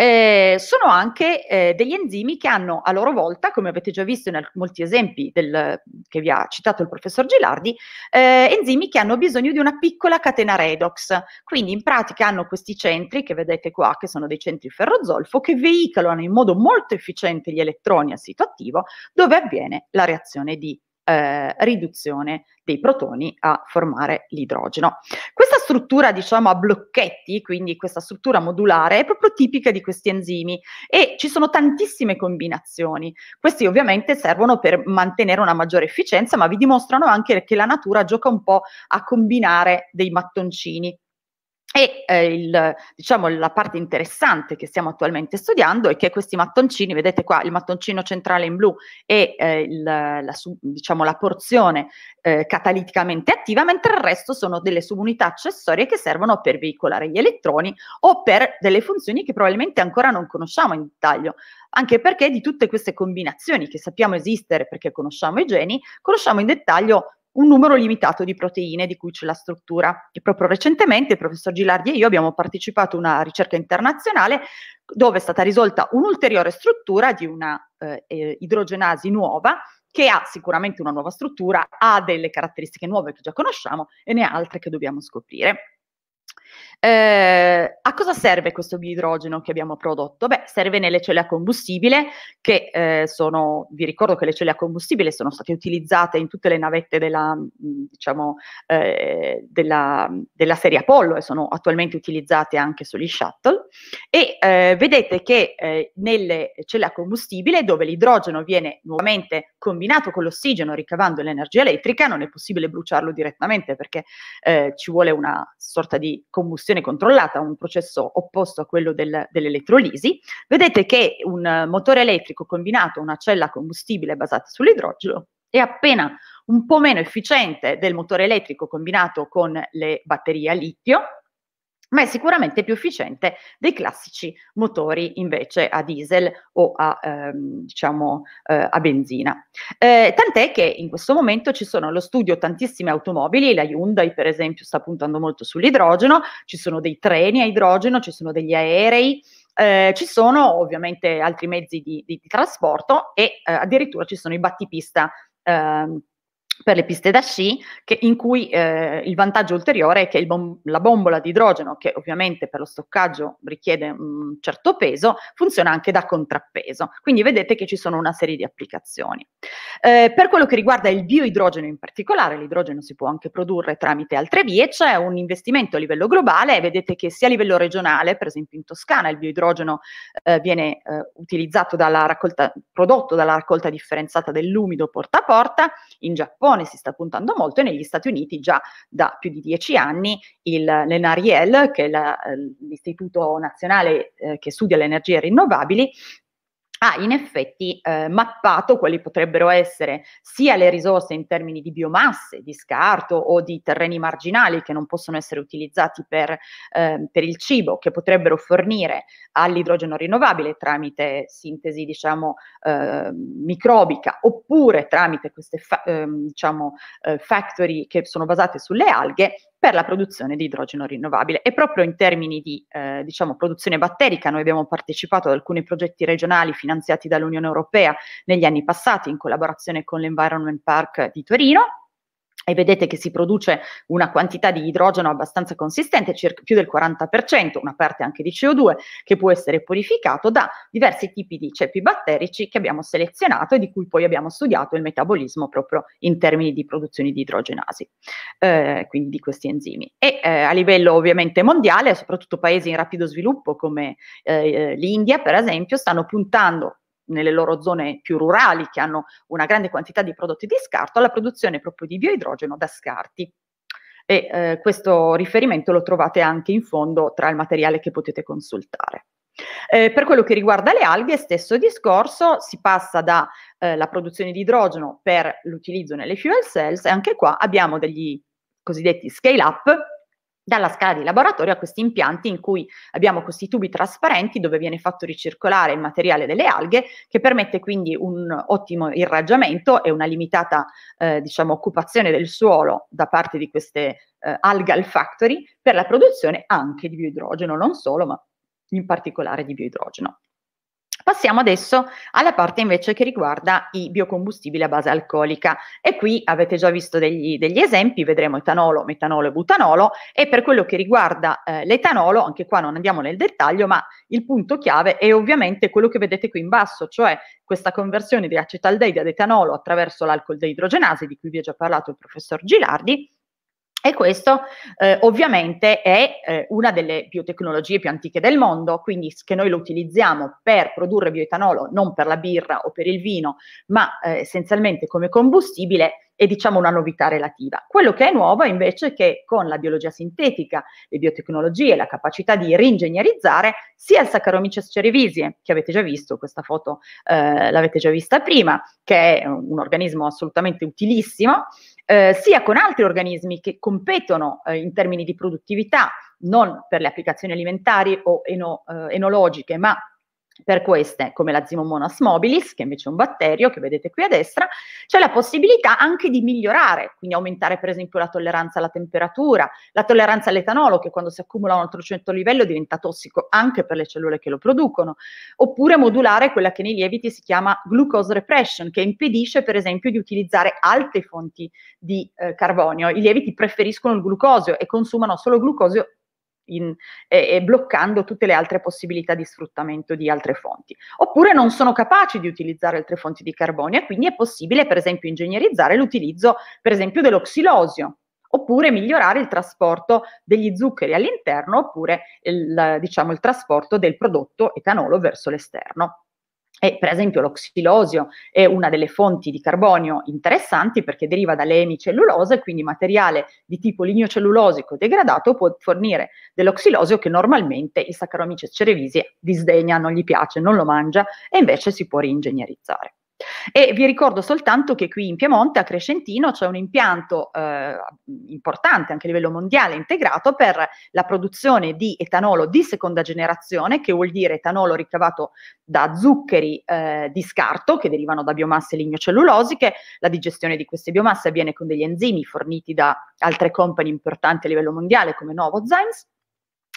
eh, sono anche eh, degli enzimi che hanno a loro volta, come avete già visto in al- molti esempi del, che vi ha citato il professor Gilardi, eh, enzimi che hanno bisogno di una piccola catena redox. Quindi in pratica hanno questi centri che vedete qua, che sono dei centri ferrozolfo, che veicolano in modo molto efficiente gli elettroni al sito attivo, dove avviene la reazione di eh, riduzione dei protoni a formare l'idrogeno. Questa struttura, diciamo, a blocchetti, quindi questa struttura modulare, è proprio tipica di questi enzimi e ci sono tantissime combinazioni. Questi ovviamente servono per mantenere una maggiore efficienza, ma vi dimostrano anche che la natura gioca un po' a combinare dei mattoncini e eh, il, diciamo, la parte interessante che stiamo attualmente studiando è che questi mattoncini, vedete qua il mattoncino centrale in blu e eh, il, la, diciamo, la, porzione eh, cataliticamente attiva, mentre il resto sono delle subunità accessorie che servono per veicolare gli elettroni o per delle funzioni che probabilmente ancora non conosciamo in dettaglio anche perché di tutte queste combinazioni che sappiamo esistere perché conosciamo i geni, conosciamo in dettaglio un numero limitato di proteine di cui c'è la struttura. E proprio recentemente il professor Gilardi e io abbiamo partecipato a una ricerca internazionale dove è stata risolta un'ulteriore struttura di una eh, eh idrogenasi nuova che ha sicuramente una nuova struttura, ha delle caratteristiche nuove che già conosciamo e ne ha altre che dobbiamo scoprire. Eh, a cosa serve questo bioidrogeno che abbiamo prodotto? Beh, serve nelle celle a combustibile che eh, sono, vi ricordo che le celle a combustibile sono state utilizzate in tutte le navette della, mm, diciamo, eh, della, della serie Apollo e sono attualmente utilizzate anche sugli shuttle. E eh, vedete che eh, nelle celle a combustibile dove l'idrogeno viene nuovamente combinato con l'ossigeno ricavando l'energia elettrica non è possibile bruciarlo direttamente perché eh, ci vuole una sorta di combustibile combustione controllata, un processo opposto a quello del, dell'elettrolisi, vedete che un motore elettrico combinato a una cella combustibile basata sull'idrogeno è appena un po' meno efficiente del motore elettrico combinato con le batterie a litio, ma è sicuramente più efficiente dei classici motori invece a diesel o a, ehm, diciamo, eh, a benzina. Eh, tant'è che in questo momento ci sono allo studio tantissime automobili, la Hyundai per esempio sta puntando molto sull'idrogeno, ci sono dei treni a idrogeno, ci sono degli aerei, eh, ci sono ovviamente altri mezzi di, di, di trasporto e eh, addirittura ci sono i battipista. Ehm, per le piste da sci, che, in cui eh, il vantaggio ulteriore è che bom- la bombola di idrogeno, che ovviamente per lo stoccaggio richiede un certo peso, funziona anche da contrappeso. Quindi vedete che ci sono una serie di applicazioni. Eh, per quello che riguarda il bioidrogeno in particolare, l'idrogeno si può anche produrre tramite altre vie, c'è un investimento a livello globale, vedete che sia a livello regionale, per esempio in Toscana il bioidrogeno eh, viene eh, utilizzato dalla raccolta, prodotto dalla raccolta differenziata dell'umido porta a porta, in Giappone Giappone si sta puntando molto e negli Stati Uniti già da più di dieci anni il, l'ENARIEL, che è la, eh, l'istituto nazionale eh, che studia le energie rinnovabili, ha in effetti eh, mappato quali potrebbero essere sia le risorse in termini di biomasse, di scarto o di terreni marginali che non possono essere utilizzati per, eh, per il cibo, che potrebbero fornire all'idrogeno rinnovabile tramite sintesi diciamo eh, microbica oppure tramite queste fa- ehm, diciamo, eh, factory che sono basate sulle alghe per la produzione di idrogeno rinnovabile. E proprio in termini di eh, diciamo, produzione batterica, noi abbiamo partecipato ad alcuni progetti regionali finanziati dall'Unione Europea negli anni passati in collaborazione con l'Environment Park di Torino e vedete che si produce una quantità di idrogeno abbastanza consistente, circa più del 40%, una parte anche di CO2, che può essere purificato da diversi tipi di ceppi batterici che abbiamo selezionato e di cui poi abbiamo studiato il metabolismo proprio in termini di produzione di idrogenasi, eh, quindi di questi enzimi. E eh, a livello ovviamente mondiale, soprattutto paesi in rapido sviluppo come eh, eh l'India, per esempio, stanno puntando nelle loro zone più rurali che hanno una grande quantità di prodotti di scarto alla produzione proprio di bioidrogeno da scarti. E eh, questo riferimento lo trovate anche in fondo tra il materiale che potete consultare. Eh, per quello che riguarda le alghe, stesso discorso, si passa dalla eh, produzione di idrogeno per l'utilizzo nelle fuel cells e anche qua abbiamo degli cosiddetti scale up dalla scala di laboratorio a questi impianti in cui abbiamo questi tubi trasparenti dove viene fatto ricircolare il materiale delle alghe che permette quindi un ottimo irraggiamento e una limitata eh, diciamo, occupazione del suolo da parte di queste eh, algal factory per la produzione anche di bioidrogeno, non solo ma in particolare di bioidrogeno. Passiamo adesso alla parte invece che riguarda i biocombustibili a base alcolica e qui avete già visto degli, degli esempi, vedremo etanolo, metanolo e butanolo e per quello che riguarda eh, l'etanolo, anche qua non andiamo nel dettaglio, ma il punto chiave è ovviamente quello che vedete qui in basso, cioè questa conversione di acetaldeide ad etanolo attraverso l'alcol deidrogenase di cui vi ho già parlato il professor Gilardi e questo eh, ovviamente è eh, una delle biotecnologie più antiche del mondo, quindi che noi lo utilizziamo per produrre bioetanolo, non per la birra o per il vino, ma eh, essenzialmente come combustibile, è diciamo una novità relativa. Quello che è nuovo invece è che con la biologia sintetica, le biotecnologie, la capacità di ringegnerizzare sia il Saccharomyces cerevisiae, che avete già visto, questa foto eh, l'avete già vista prima, che è un organismo assolutamente utilissimo, eh, sia con altri organismi che competono eh, in termini di produttività, non per le applicazioni alimentari o eno, eh, enologiche, ma per queste, come la Zimomonas mobilis, che invece è un batterio che vedete qui a destra, c'è la possibilità anche di migliorare, quindi aumentare per esempio la tolleranza alla temperatura, la tolleranza all'etanolo, che quando si accumula a un altro certo livello diventa tossico anche per le cellule che lo producono, oppure modulare quella che nei lieviti si chiama glucose repression, che impedisce per esempio di utilizzare alte fonti di eh, carbonio. I lieviti preferiscono il glucosio e consumano solo glucosio in, e, e bloccando tutte le altre possibilità di sfruttamento di altre fonti. Oppure non sono capaci di utilizzare altre fonti di carbonio e quindi è possibile per esempio ingegnerizzare l'utilizzo per esempio dell'oxilosio oppure migliorare il trasporto degli zuccheri all'interno oppure il, diciamo, il trasporto del prodotto etanolo verso l'esterno. E per esempio l'oxilosio è una delle fonti di carbonio interessanti perché deriva dalle emicellulose, quindi materiale di tipo lignocellulosico degradato può fornire dell'oxilosio che normalmente il Saccharomyces cerevisiae disdegna, non gli piace, non lo mangia e invece si può ringegnerizzare. E vi ricordo soltanto che qui in Piemonte, a Crescentino, c'è un impianto eh, importante anche a livello mondiale integrato per la produzione di etanolo di seconda generazione, che vuol dire etanolo ricavato da zuccheri eh, di scarto che derivano da biomasse lignocellulosiche. La digestione di queste biomasse avviene con degli enzimi forniti da altre company importanti a livello mondiale come Novozymes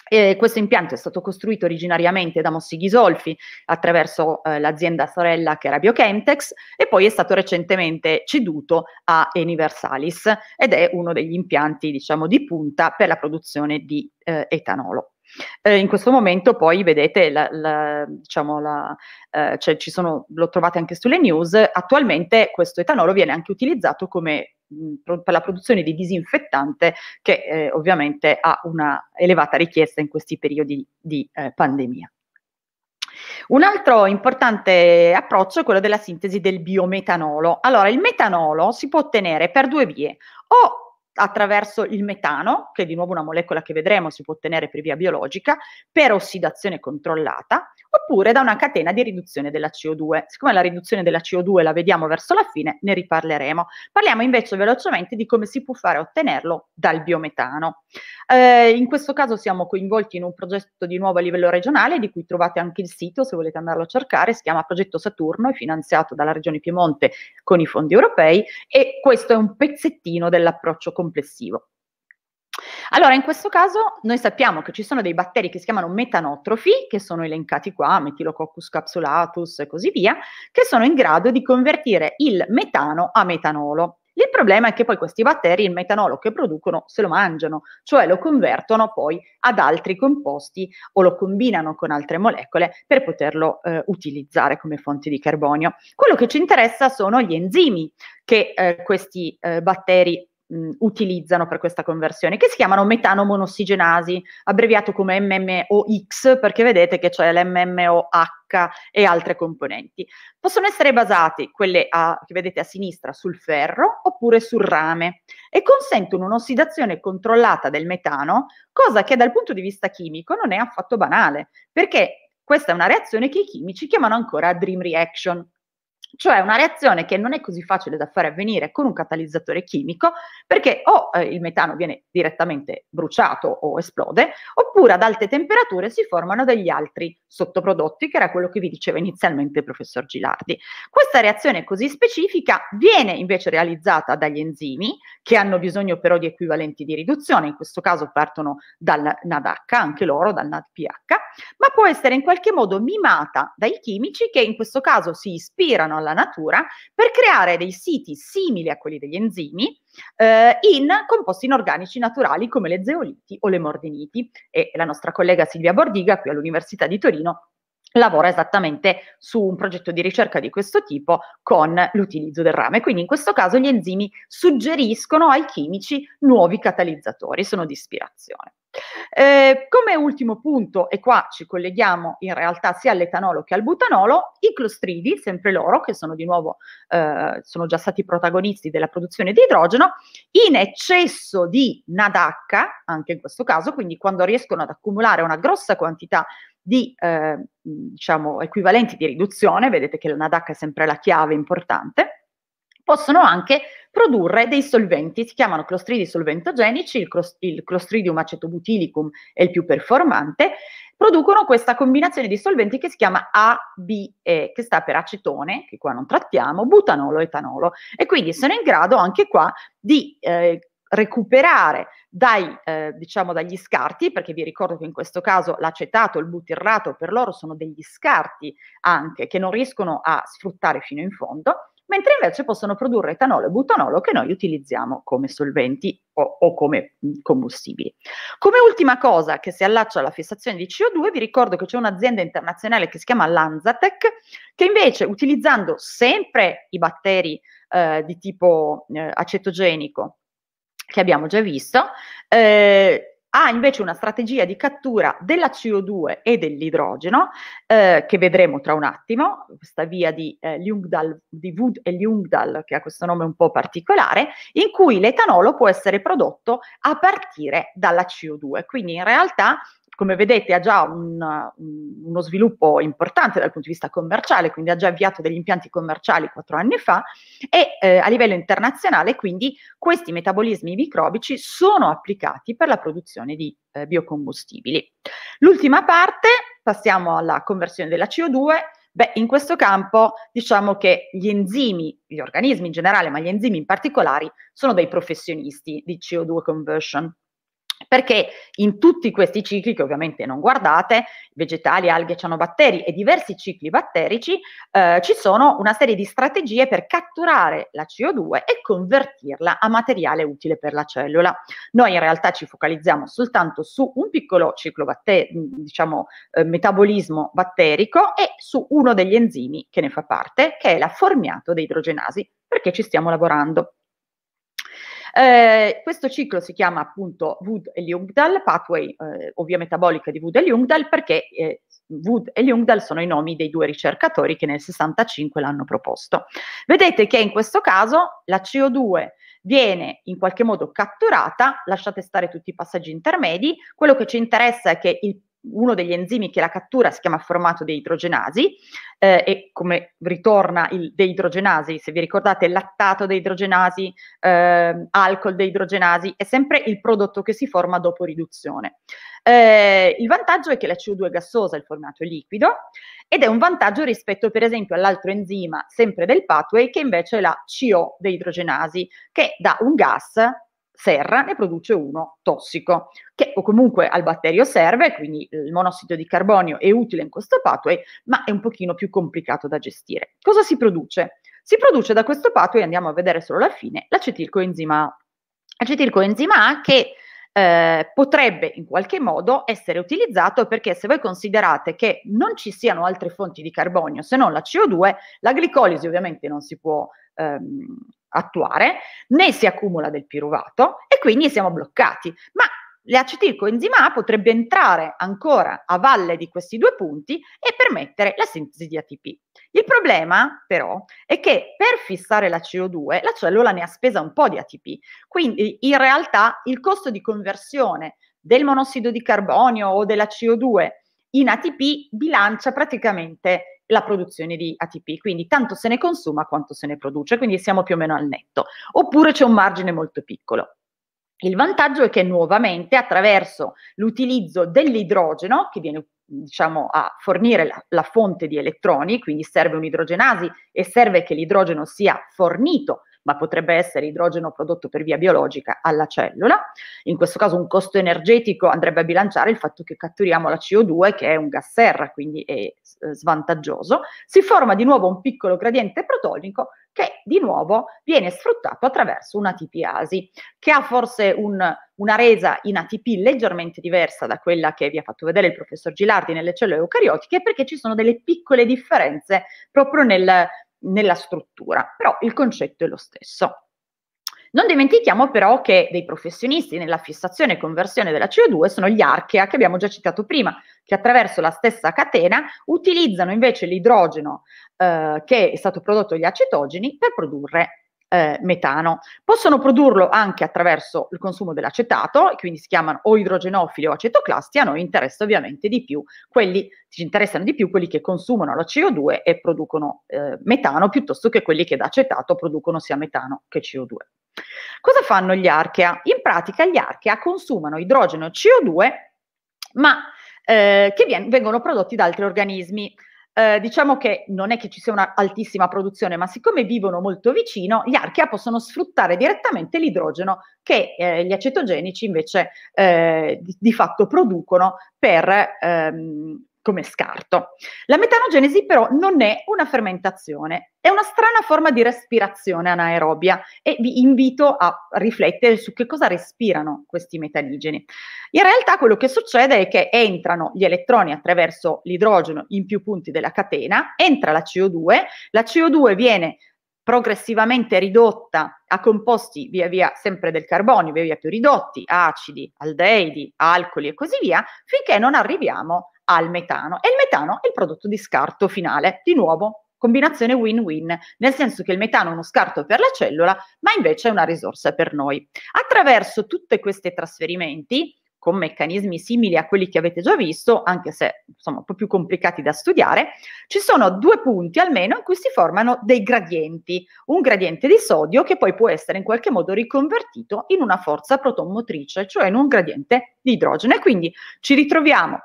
e questo impianto è stato costruito originariamente da Mossi Ghisolfi attraverso eh, l'azienda sorella che era Biochemtex e poi è stato recentemente ceduto a Universalis ed è uno degli impianti diciamo di punta per la produzione di eh, etanolo. Eh, in questo momento poi vedete, la, la, diciamo la, eh, cioè sono, lo trovate anche sulle news, attualmente questo etanolo viene anche utilizzato come per la produzione di disinfettante che eh, ovviamente ha una elevata richiesta in questi periodi di eh, pandemia. Un altro importante approccio è quello della sintesi del biometanolo. Allora, il metanolo si può ottenere per due vie, o attraverso il metano, che è di nuovo una molecola che vedremo si può ottenere per via biologica, per ossidazione controllata, oppure da una catena di riduzione della CO2. Siccome la riduzione della CO2 la vediamo verso la fine, ne riparleremo. Parliamo invece velocemente di come si può fare a ottenerlo dal biometano. Eh, in questo caso siamo coinvolti in un progetto di nuovo a livello regionale, di cui trovate anche il sito se volete andarlo a cercare, si chiama Progetto Saturno, è finanziato dalla Regione Piemonte con i fondi europei e questo è un pezzettino dell'approccio comunitario complessivo. Allora, in questo caso noi sappiamo che ci sono dei batteri che si chiamano metanotrofi, che sono elencati qua, Metilococcus capsulatus e così via, che sono in grado di convertire il metano a metanolo. Il problema è che poi questi batteri il metanolo che producono se lo mangiano, cioè lo convertono poi ad altri composti o lo combinano con altre molecole per poterlo eh, utilizzare come fonte di carbonio. Quello che ci interessa sono gli enzimi che eh, questi eh, batteri mh, utilizzano per questa conversione, che si chiamano metano monossigenasi, abbreviato come MMOX perché vedete che c'è l'MMOH e altre componenti. Possono essere basate, quelle a, che vedete a sinistra, sul ferro oppure sul rame e consentono un'ossidazione controllata del metano, cosa che dal punto di vista chimico non è affatto banale, perché questa è una reazione che i chimici chiamano ancora dream reaction, cioè una reazione che non è così facile da fare avvenire con un catalizzatore chimico, perché o eh, il metano viene direttamente bruciato o esplode, oppure ad alte temperature si formano degli altri sottoprodotti, che era quello che vi diceva inizialmente il professor Gilardi. Questa reazione così specifica viene invece realizzata dagli enzimi, che hanno bisogno però di equivalenti di riduzione, in questo caso partono dal NADH, anche loro dal NADPH, ma può essere in qualche modo mimata dai chimici che in questo caso si ispirano alla alla natura per creare dei siti simili a quelli degli enzimi eh, in composti inorganici naturali come le zeoliti o le mordiniti. E la nostra collega Silvia Bordiga qui all'Università di Torino lavora esattamente su un progetto di ricerca di questo tipo con l'utilizzo del rame. Quindi in questo caso gli enzimi suggeriscono ai chimici nuovi catalizzatori, sono di ispirazione. Eh, come ultimo punto, e qua ci colleghiamo in realtà sia all'etanolo che al butanolo, i clostridi, sempre loro, che sono di nuovo, eh, sono già stati protagonisti della produzione di idrogeno, in eccesso di NADH, anche in questo caso, quindi quando riescono ad accumulare una grossa quantità di eh, diciamo, equivalenti di riduzione, vedete che la NADH è sempre la chiave importante, possono anche produrre dei solventi, si chiamano clostridi solventogenici, il, clos- il clostridium acetobutylicum è il più performante, producono questa combinazione di solventi che si chiama ABE, che sta per acetone, che qua non trattiamo, butanolo, etanolo, e quindi sono in grado anche qua di... Eh, recuperare dai, eh, diciamo, dagli scarti, perché vi ricordo che in questo caso l'acetato, il butirrato per loro sono degli scarti anche che non riescono a sfruttare fino in fondo, mentre invece possono produrre etanolo e butanolo che noi utilizziamo come solventi o, o come mm, combustibili. Come ultima cosa che si allaccia alla fissazione di CO2, vi ricordo che c'è un'azienda internazionale che si chiama Lanzatec, che invece utilizzando sempre i batteri eh, di tipo eh, acetogenico, che abbiamo già visto, eh, ha invece una strategia di cattura della CO2 e dell'idrogeno, eh, che vedremo tra un attimo, questa via di, eh, Ljungdal, di Wood e Ljungdal, che ha questo nome un po' particolare, in cui l'etanolo può essere prodotto a partire dalla CO2. Quindi in realtà come vedete ha già un, uno sviluppo importante dal punto di vista commerciale, quindi ha già avviato degli impianti commerciali quattro anni fa e eh, a livello internazionale quindi questi metabolismi microbici sono applicati per la produzione di eh, biocombustibili. L'ultima parte, passiamo alla conversione della CO2. Beh, in questo campo diciamo che gli enzimi, gli organismi in generale, ma gli enzimi in particolare, sono dei professionisti di CO2 conversion perché in tutti questi cicli, che ovviamente non guardate, vegetali, alghe, cianobatteri e diversi cicli batterici, eh, ci sono una serie di strategie per catturare la CO2 e convertirla a materiale utile per la cellula. Noi in realtà ci focalizziamo soltanto su un piccolo ciclo batter- diciamo, eh, metabolismo batterico e su uno degli enzimi che ne fa parte, che è la formiato deidrogenasi, perché ci stiamo lavorando. Eh, questo ciclo si chiama appunto Wood e Jungdal, pathway eh, ovvia metabolica di Wood e Jungdal, perché eh, Wood e Jungdal sono i nomi dei due ricercatori che nel 65 l'hanno proposto. Vedete che in questo caso la CO2 viene in qualche modo catturata, lasciate stare tutti i passaggi intermedi, quello che ci interessa è che il uno degli enzimi che la cattura si chiama formato deidrogenasi eh, e come ritorna il deidrogenasi, se vi ricordate lattato deidrogenasi, eh, alcol deidrogenasi, è sempre il prodotto che si forma dopo riduzione. Eh, il vantaggio è che la CO2 è gassosa, il formato è liquido, ed è un vantaggio rispetto per esempio all'altro enzima, sempre del pathway, che invece è la CO deidrogenasi, che da un gas serra ne produce uno tossico, che o comunque al batterio serve, quindi il monossido di carbonio è utile in questo pathway, ma è un pochino più complicato da gestire. Cosa si produce? Si produce da questo pathway, andiamo a vedere solo la fine, l'acetilcoenzima A. Acetilcoenzima A che eh, potrebbe in qualche modo essere utilizzato perché se voi considerate che non ci siano altre fonti di carbonio se non la CO2, la glicolisi ovviamente non si può ehm, attuare, né si accumula del piruvato e quindi siamo bloccati. Ma l'acetilcoenzima A potrebbe entrare ancora a valle di questi due punti e permettere la sintesi di ATP. Il problema però è che per fissare la CO2 la cellula ne ha spesa un po' di ATP, quindi in realtà il costo di conversione del monossido di carbonio o della CO2 in ATP bilancia praticamente la produzione di ATP, quindi tanto se ne consuma quanto se ne produce, quindi siamo più o meno al netto, oppure c'è un margine molto piccolo. Il vantaggio è che nuovamente attraverso l'utilizzo dell'idrogeno, che viene diciamo, a fornire la, la fonte di elettroni, quindi serve un'idrogenasi e serve che l'idrogeno sia fornito ma potrebbe essere idrogeno prodotto per via biologica alla cellula. In questo caso un costo energetico andrebbe a bilanciare il fatto che catturiamo la CO2 che è un gas serra, quindi è eh, svantaggioso. Si forma di nuovo un piccolo gradiente protonico che di nuovo viene sfruttato attraverso un'atipiasi, che ha forse un, una resa in ATP leggermente diversa da quella che vi ha fatto vedere il professor Gilardi nelle cellule eucariotiche, perché ci sono delle piccole differenze proprio nel, nella struttura, però il concetto è lo stesso. Non dimentichiamo però che dei professionisti nella fissazione e conversione della CO2 sono gli archea che abbiamo già citato prima, che attraverso la stessa catena utilizzano invece l'idrogeno eh, che è stato prodotto dagli acetogeni per produrre eh, metano. Possono produrlo anche attraverso il consumo dell'acetato, quindi si chiamano o idrogenofili o acetoclasti, a noi interessa ovviamente di più quelli, ci interessano di più quelli che consumano la CO2 e producono eh, metano piuttosto che quelli che da acetato producono sia metano che CO2. Cosa fanno gli archea? In pratica gli archea consumano idrogeno e CO2 ma eh, che vengono prodotti da altri organismi eh, diciamo che non è che ci sia un'altissima produzione, ma siccome vivono molto vicino, gli archea possono sfruttare direttamente l'idrogeno che eh, gli acetogenici invece eh, di, di, fatto producono per ehm, come scarto. La metanogenesi però non è una fermentazione, è una strana forma di respirazione anaerobia e vi invito a riflettere su che cosa respirano questi metanigeni. In realtà quello che succede è che entrano gli elettroni attraverso l'idrogeno in più punti della catena, entra la CO2, la CO2 viene progressivamente ridotta a composti via via sempre del carbonio, via via più ridotti, acidi, aldeidi, alcoli e così via, finché non arriviamo a al metano e il metano è il prodotto di scarto finale, di nuovo combinazione win-win, nel senso che il metano è uno scarto per la cellula, ma invece è una risorsa per noi. Attraverso tutti questi trasferimenti, con meccanismi simili a quelli che avete già visto, anche se insomma un po' più complicati da studiare, ci sono due punti almeno in cui si formano dei gradienti, un gradiente di sodio che poi può essere in qualche modo riconvertito in una forza protonmotrice, cioè in un gradiente di idrogeno. E quindi ci ritroviamo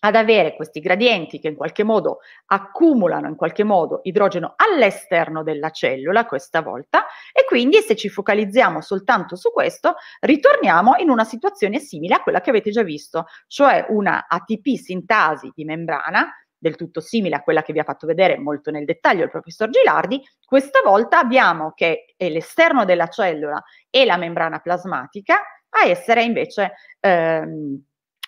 ad avere questi gradienti che in qualche modo accumulano in qualche modo idrogeno all'esterno della cellula questa volta e quindi se ci focalizziamo soltanto su questo ritorniamo in una situazione simile a quella che avete già visto, cioè una ATP sintasi di membrana del tutto simile a quella che vi ha fatto vedere molto nel dettaglio il professor Gilardi, questa volta abbiamo che è l'esterno della cellula e la membrana plasmatica a essere invece ehm,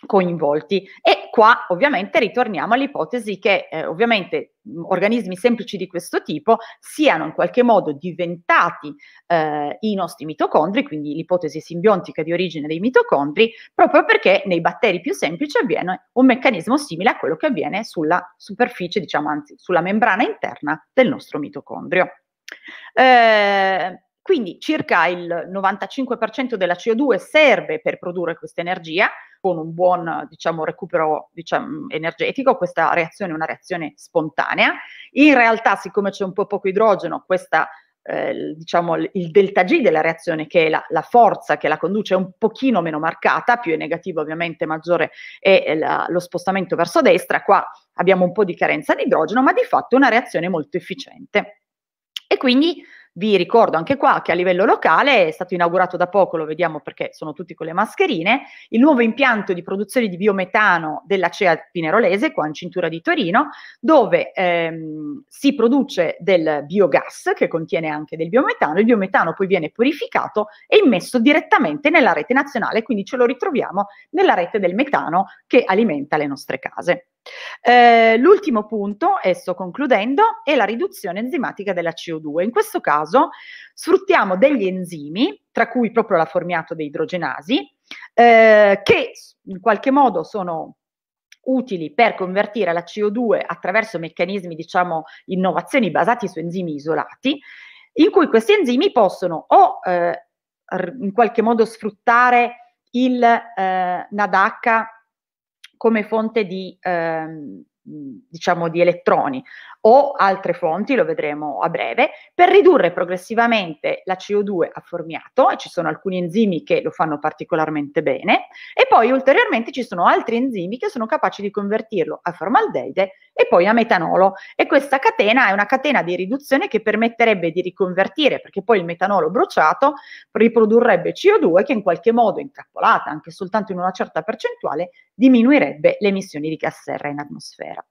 coinvolti. E qua ovviamente ritorniamo all'ipotesi che eh, ovviamente mm, organismi semplici di questo tipo siano in qualche modo diventati eh, i nostri mitocondri, quindi l'ipotesi simbiontica di origine dei mitocondri, proprio perché nei batteri più semplici avviene un meccanismo simile a quello che avviene sulla superficie, diciamo anzi sulla membrana interna del nostro mitocondrio. Eh, quindi circa il 95% della CO2 serve per produrre questa energia, con un buon diciamo, recupero diciamo, energetico, questa reazione è una reazione spontanea. In realtà, siccome c'è un po' poco idrogeno, questa eh, diciamo, il delta G della reazione, che è la, la, forza che la conduce, è un pochino meno marcata, più è negativo ovviamente, maggiore è la, lo spostamento verso destra. Qua abbiamo un po' di carenza di idrogeno, ma di fatto è una reazione molto efficiente. E quindi vi ricordo anche qua che a livello locale è stato inaugurato da poco, lo vediamo perché sono tutti con le mascherine, il nuovo impianto di produzione di biometano della CEA Pinerolese, qua in cintura di Torino, dove ehm, si produce del biogas che contiene anche del biometano, il biometano poi viene purificato e immesso direttamente nella rete nazionale, quindi ce lo ritroviamo nella rete del metano che alimenta le nostre case. Eh, l'ultimo punto, e sto concludendo, è la riduzione enzimatica della CO2. In questo caso sfruttiamo degli enzimi, tra cui proprio la formiato dei idrogenasi, eh, che in qualche modo sono utili per convertire la CO2 attraverso meccanismi, diciamo, innovazioni basati su enzimi isolati, in cui questi enzimi possono o eh, in qualche modo sfruttare il eh, NADH come fonte di, ehm, diciamo, di elettroni o altre fonti, lo vedremo a breve, per ridurre progressivamente la CO2 a formiato e ci sono alcuni enzimi che lo fanno particolarmente bene e poi ulteriormente ci sono altri enzimi che sono capaci di convertirlo a formaldeide e poi a metanolo e questa catena è una catena di riduzione che permetterebbe di riconvertire perché poi il metanolo bruciato riprodurrebbe CO2 che in qualche modo incappolata, anche soltanto in una certa percentuale diminuirebbe le emissioni di gas serra in atmosfera.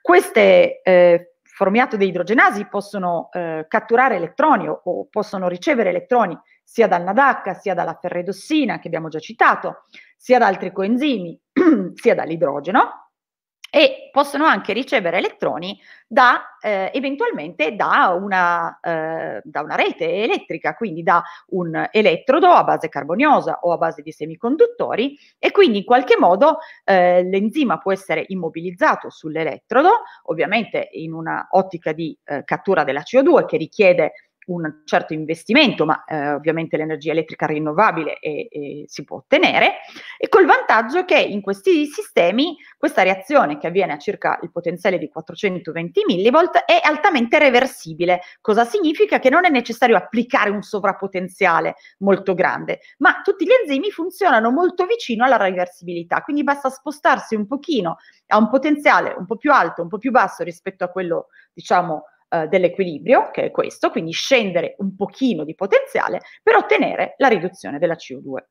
Queste eh, formiato di idrogenasi possono eh, catturare elettroni o, o, possono ricevere elettroni sia dal NADH, sia dalla ferredossina che abbiamo già citato, sia da altri coenzimi, sia dall'idrogeno e possono anche ricevere elettroni da, eh, eventualmente da una, eh, da una, rete elettrica, quindi da un elettrodo a base carboniosa o a base di semiconduttori e quindi in qualche modo eh, l'enzima può essere immobilizzato sull'elettrodo, ovviamente in una ottica di eh, cattura della CO2 che richiede un certo investimento, ma eh, ovviamente l'energia elettrica rinnovabile è, è, si può ottenere, e col vantaggio che in questi sistemi questa reazione che avviene a circa il potenziale di 420 millivolt è altamente reversibile, cosa significa che non è necessario applicare un sovrapotenziale molto grande, ma tutti gli enzimi funzionano molto vicino alla reversibilità, quindi basta spostarsi un pochino a un potenziale un po' più alto, un po' più basso rispetto a quello, diciamo, eh, dell'equilibrio, che è questo, quindi scendere un pochino di potenziale per ottenere la riduzione della CO2.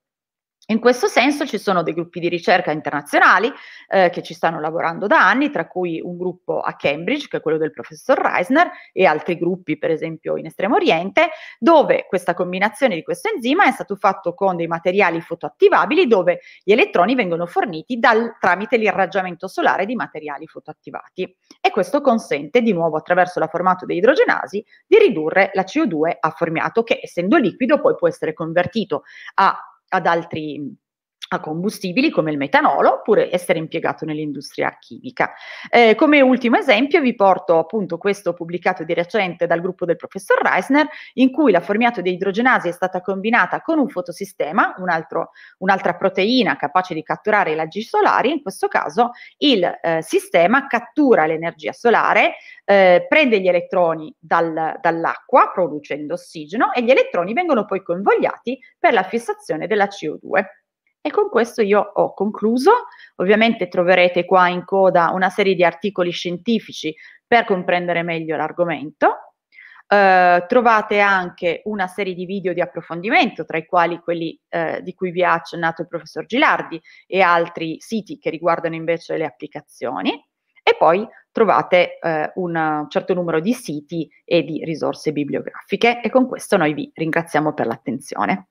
In questo senso ci sono dei gruppi di ricerca internazionali eh, che ci stanno lavorando da anni, tra cui un gruppo a Cambridge, che è quello del professor Reisner, e altri gruppi, per esempio in Estremo Oriente, dove questa combinazione di questo enzima è stato fatto con dei materiali fotoattivabili dove gli elettroni vengono forniti dal, tramite l'irraggiamento solare di materiali fotoattivati. E questo consente, di nuovo attraverso la formato dei idrogenasi, di ridurre la CO2 a formiato, che essendo liquido poi può essere convertito a ad altri a combustibili come il metanolo oppure essere impiegato nell'industria chimica. Eh, come ultimo esempio vi porto appunto questo pubblicato di recente dal gruppo del professor Reisner in cui la formiato di idrogenasi è stata combinata con un fotosistema, un altro, un'altra proteina capace di catturare i raggi solari, in questo caso il eh, sistema cattura l'energia solare, eh, prende gli elettroni dal, dall'acqua producendo ossigeno e gli elettroni vengono poi convogliati per la fissazione della CO2. E con questo io ho concluso. Ovviamente troverete qua in coda una serie di articoli scientifici per comprendere meglio l'argomento. Eh, trovate anche una serie di video di approfondimento, tra i quali quelli eh, di cui vi ha accennato il professor Gilardi e altri siti che riguardano invece le applicazioni. E poi trovate eh, un certo numero di siti e di risorse bibliografiche. E con questo noi vi ringraziamo per l'attenzione.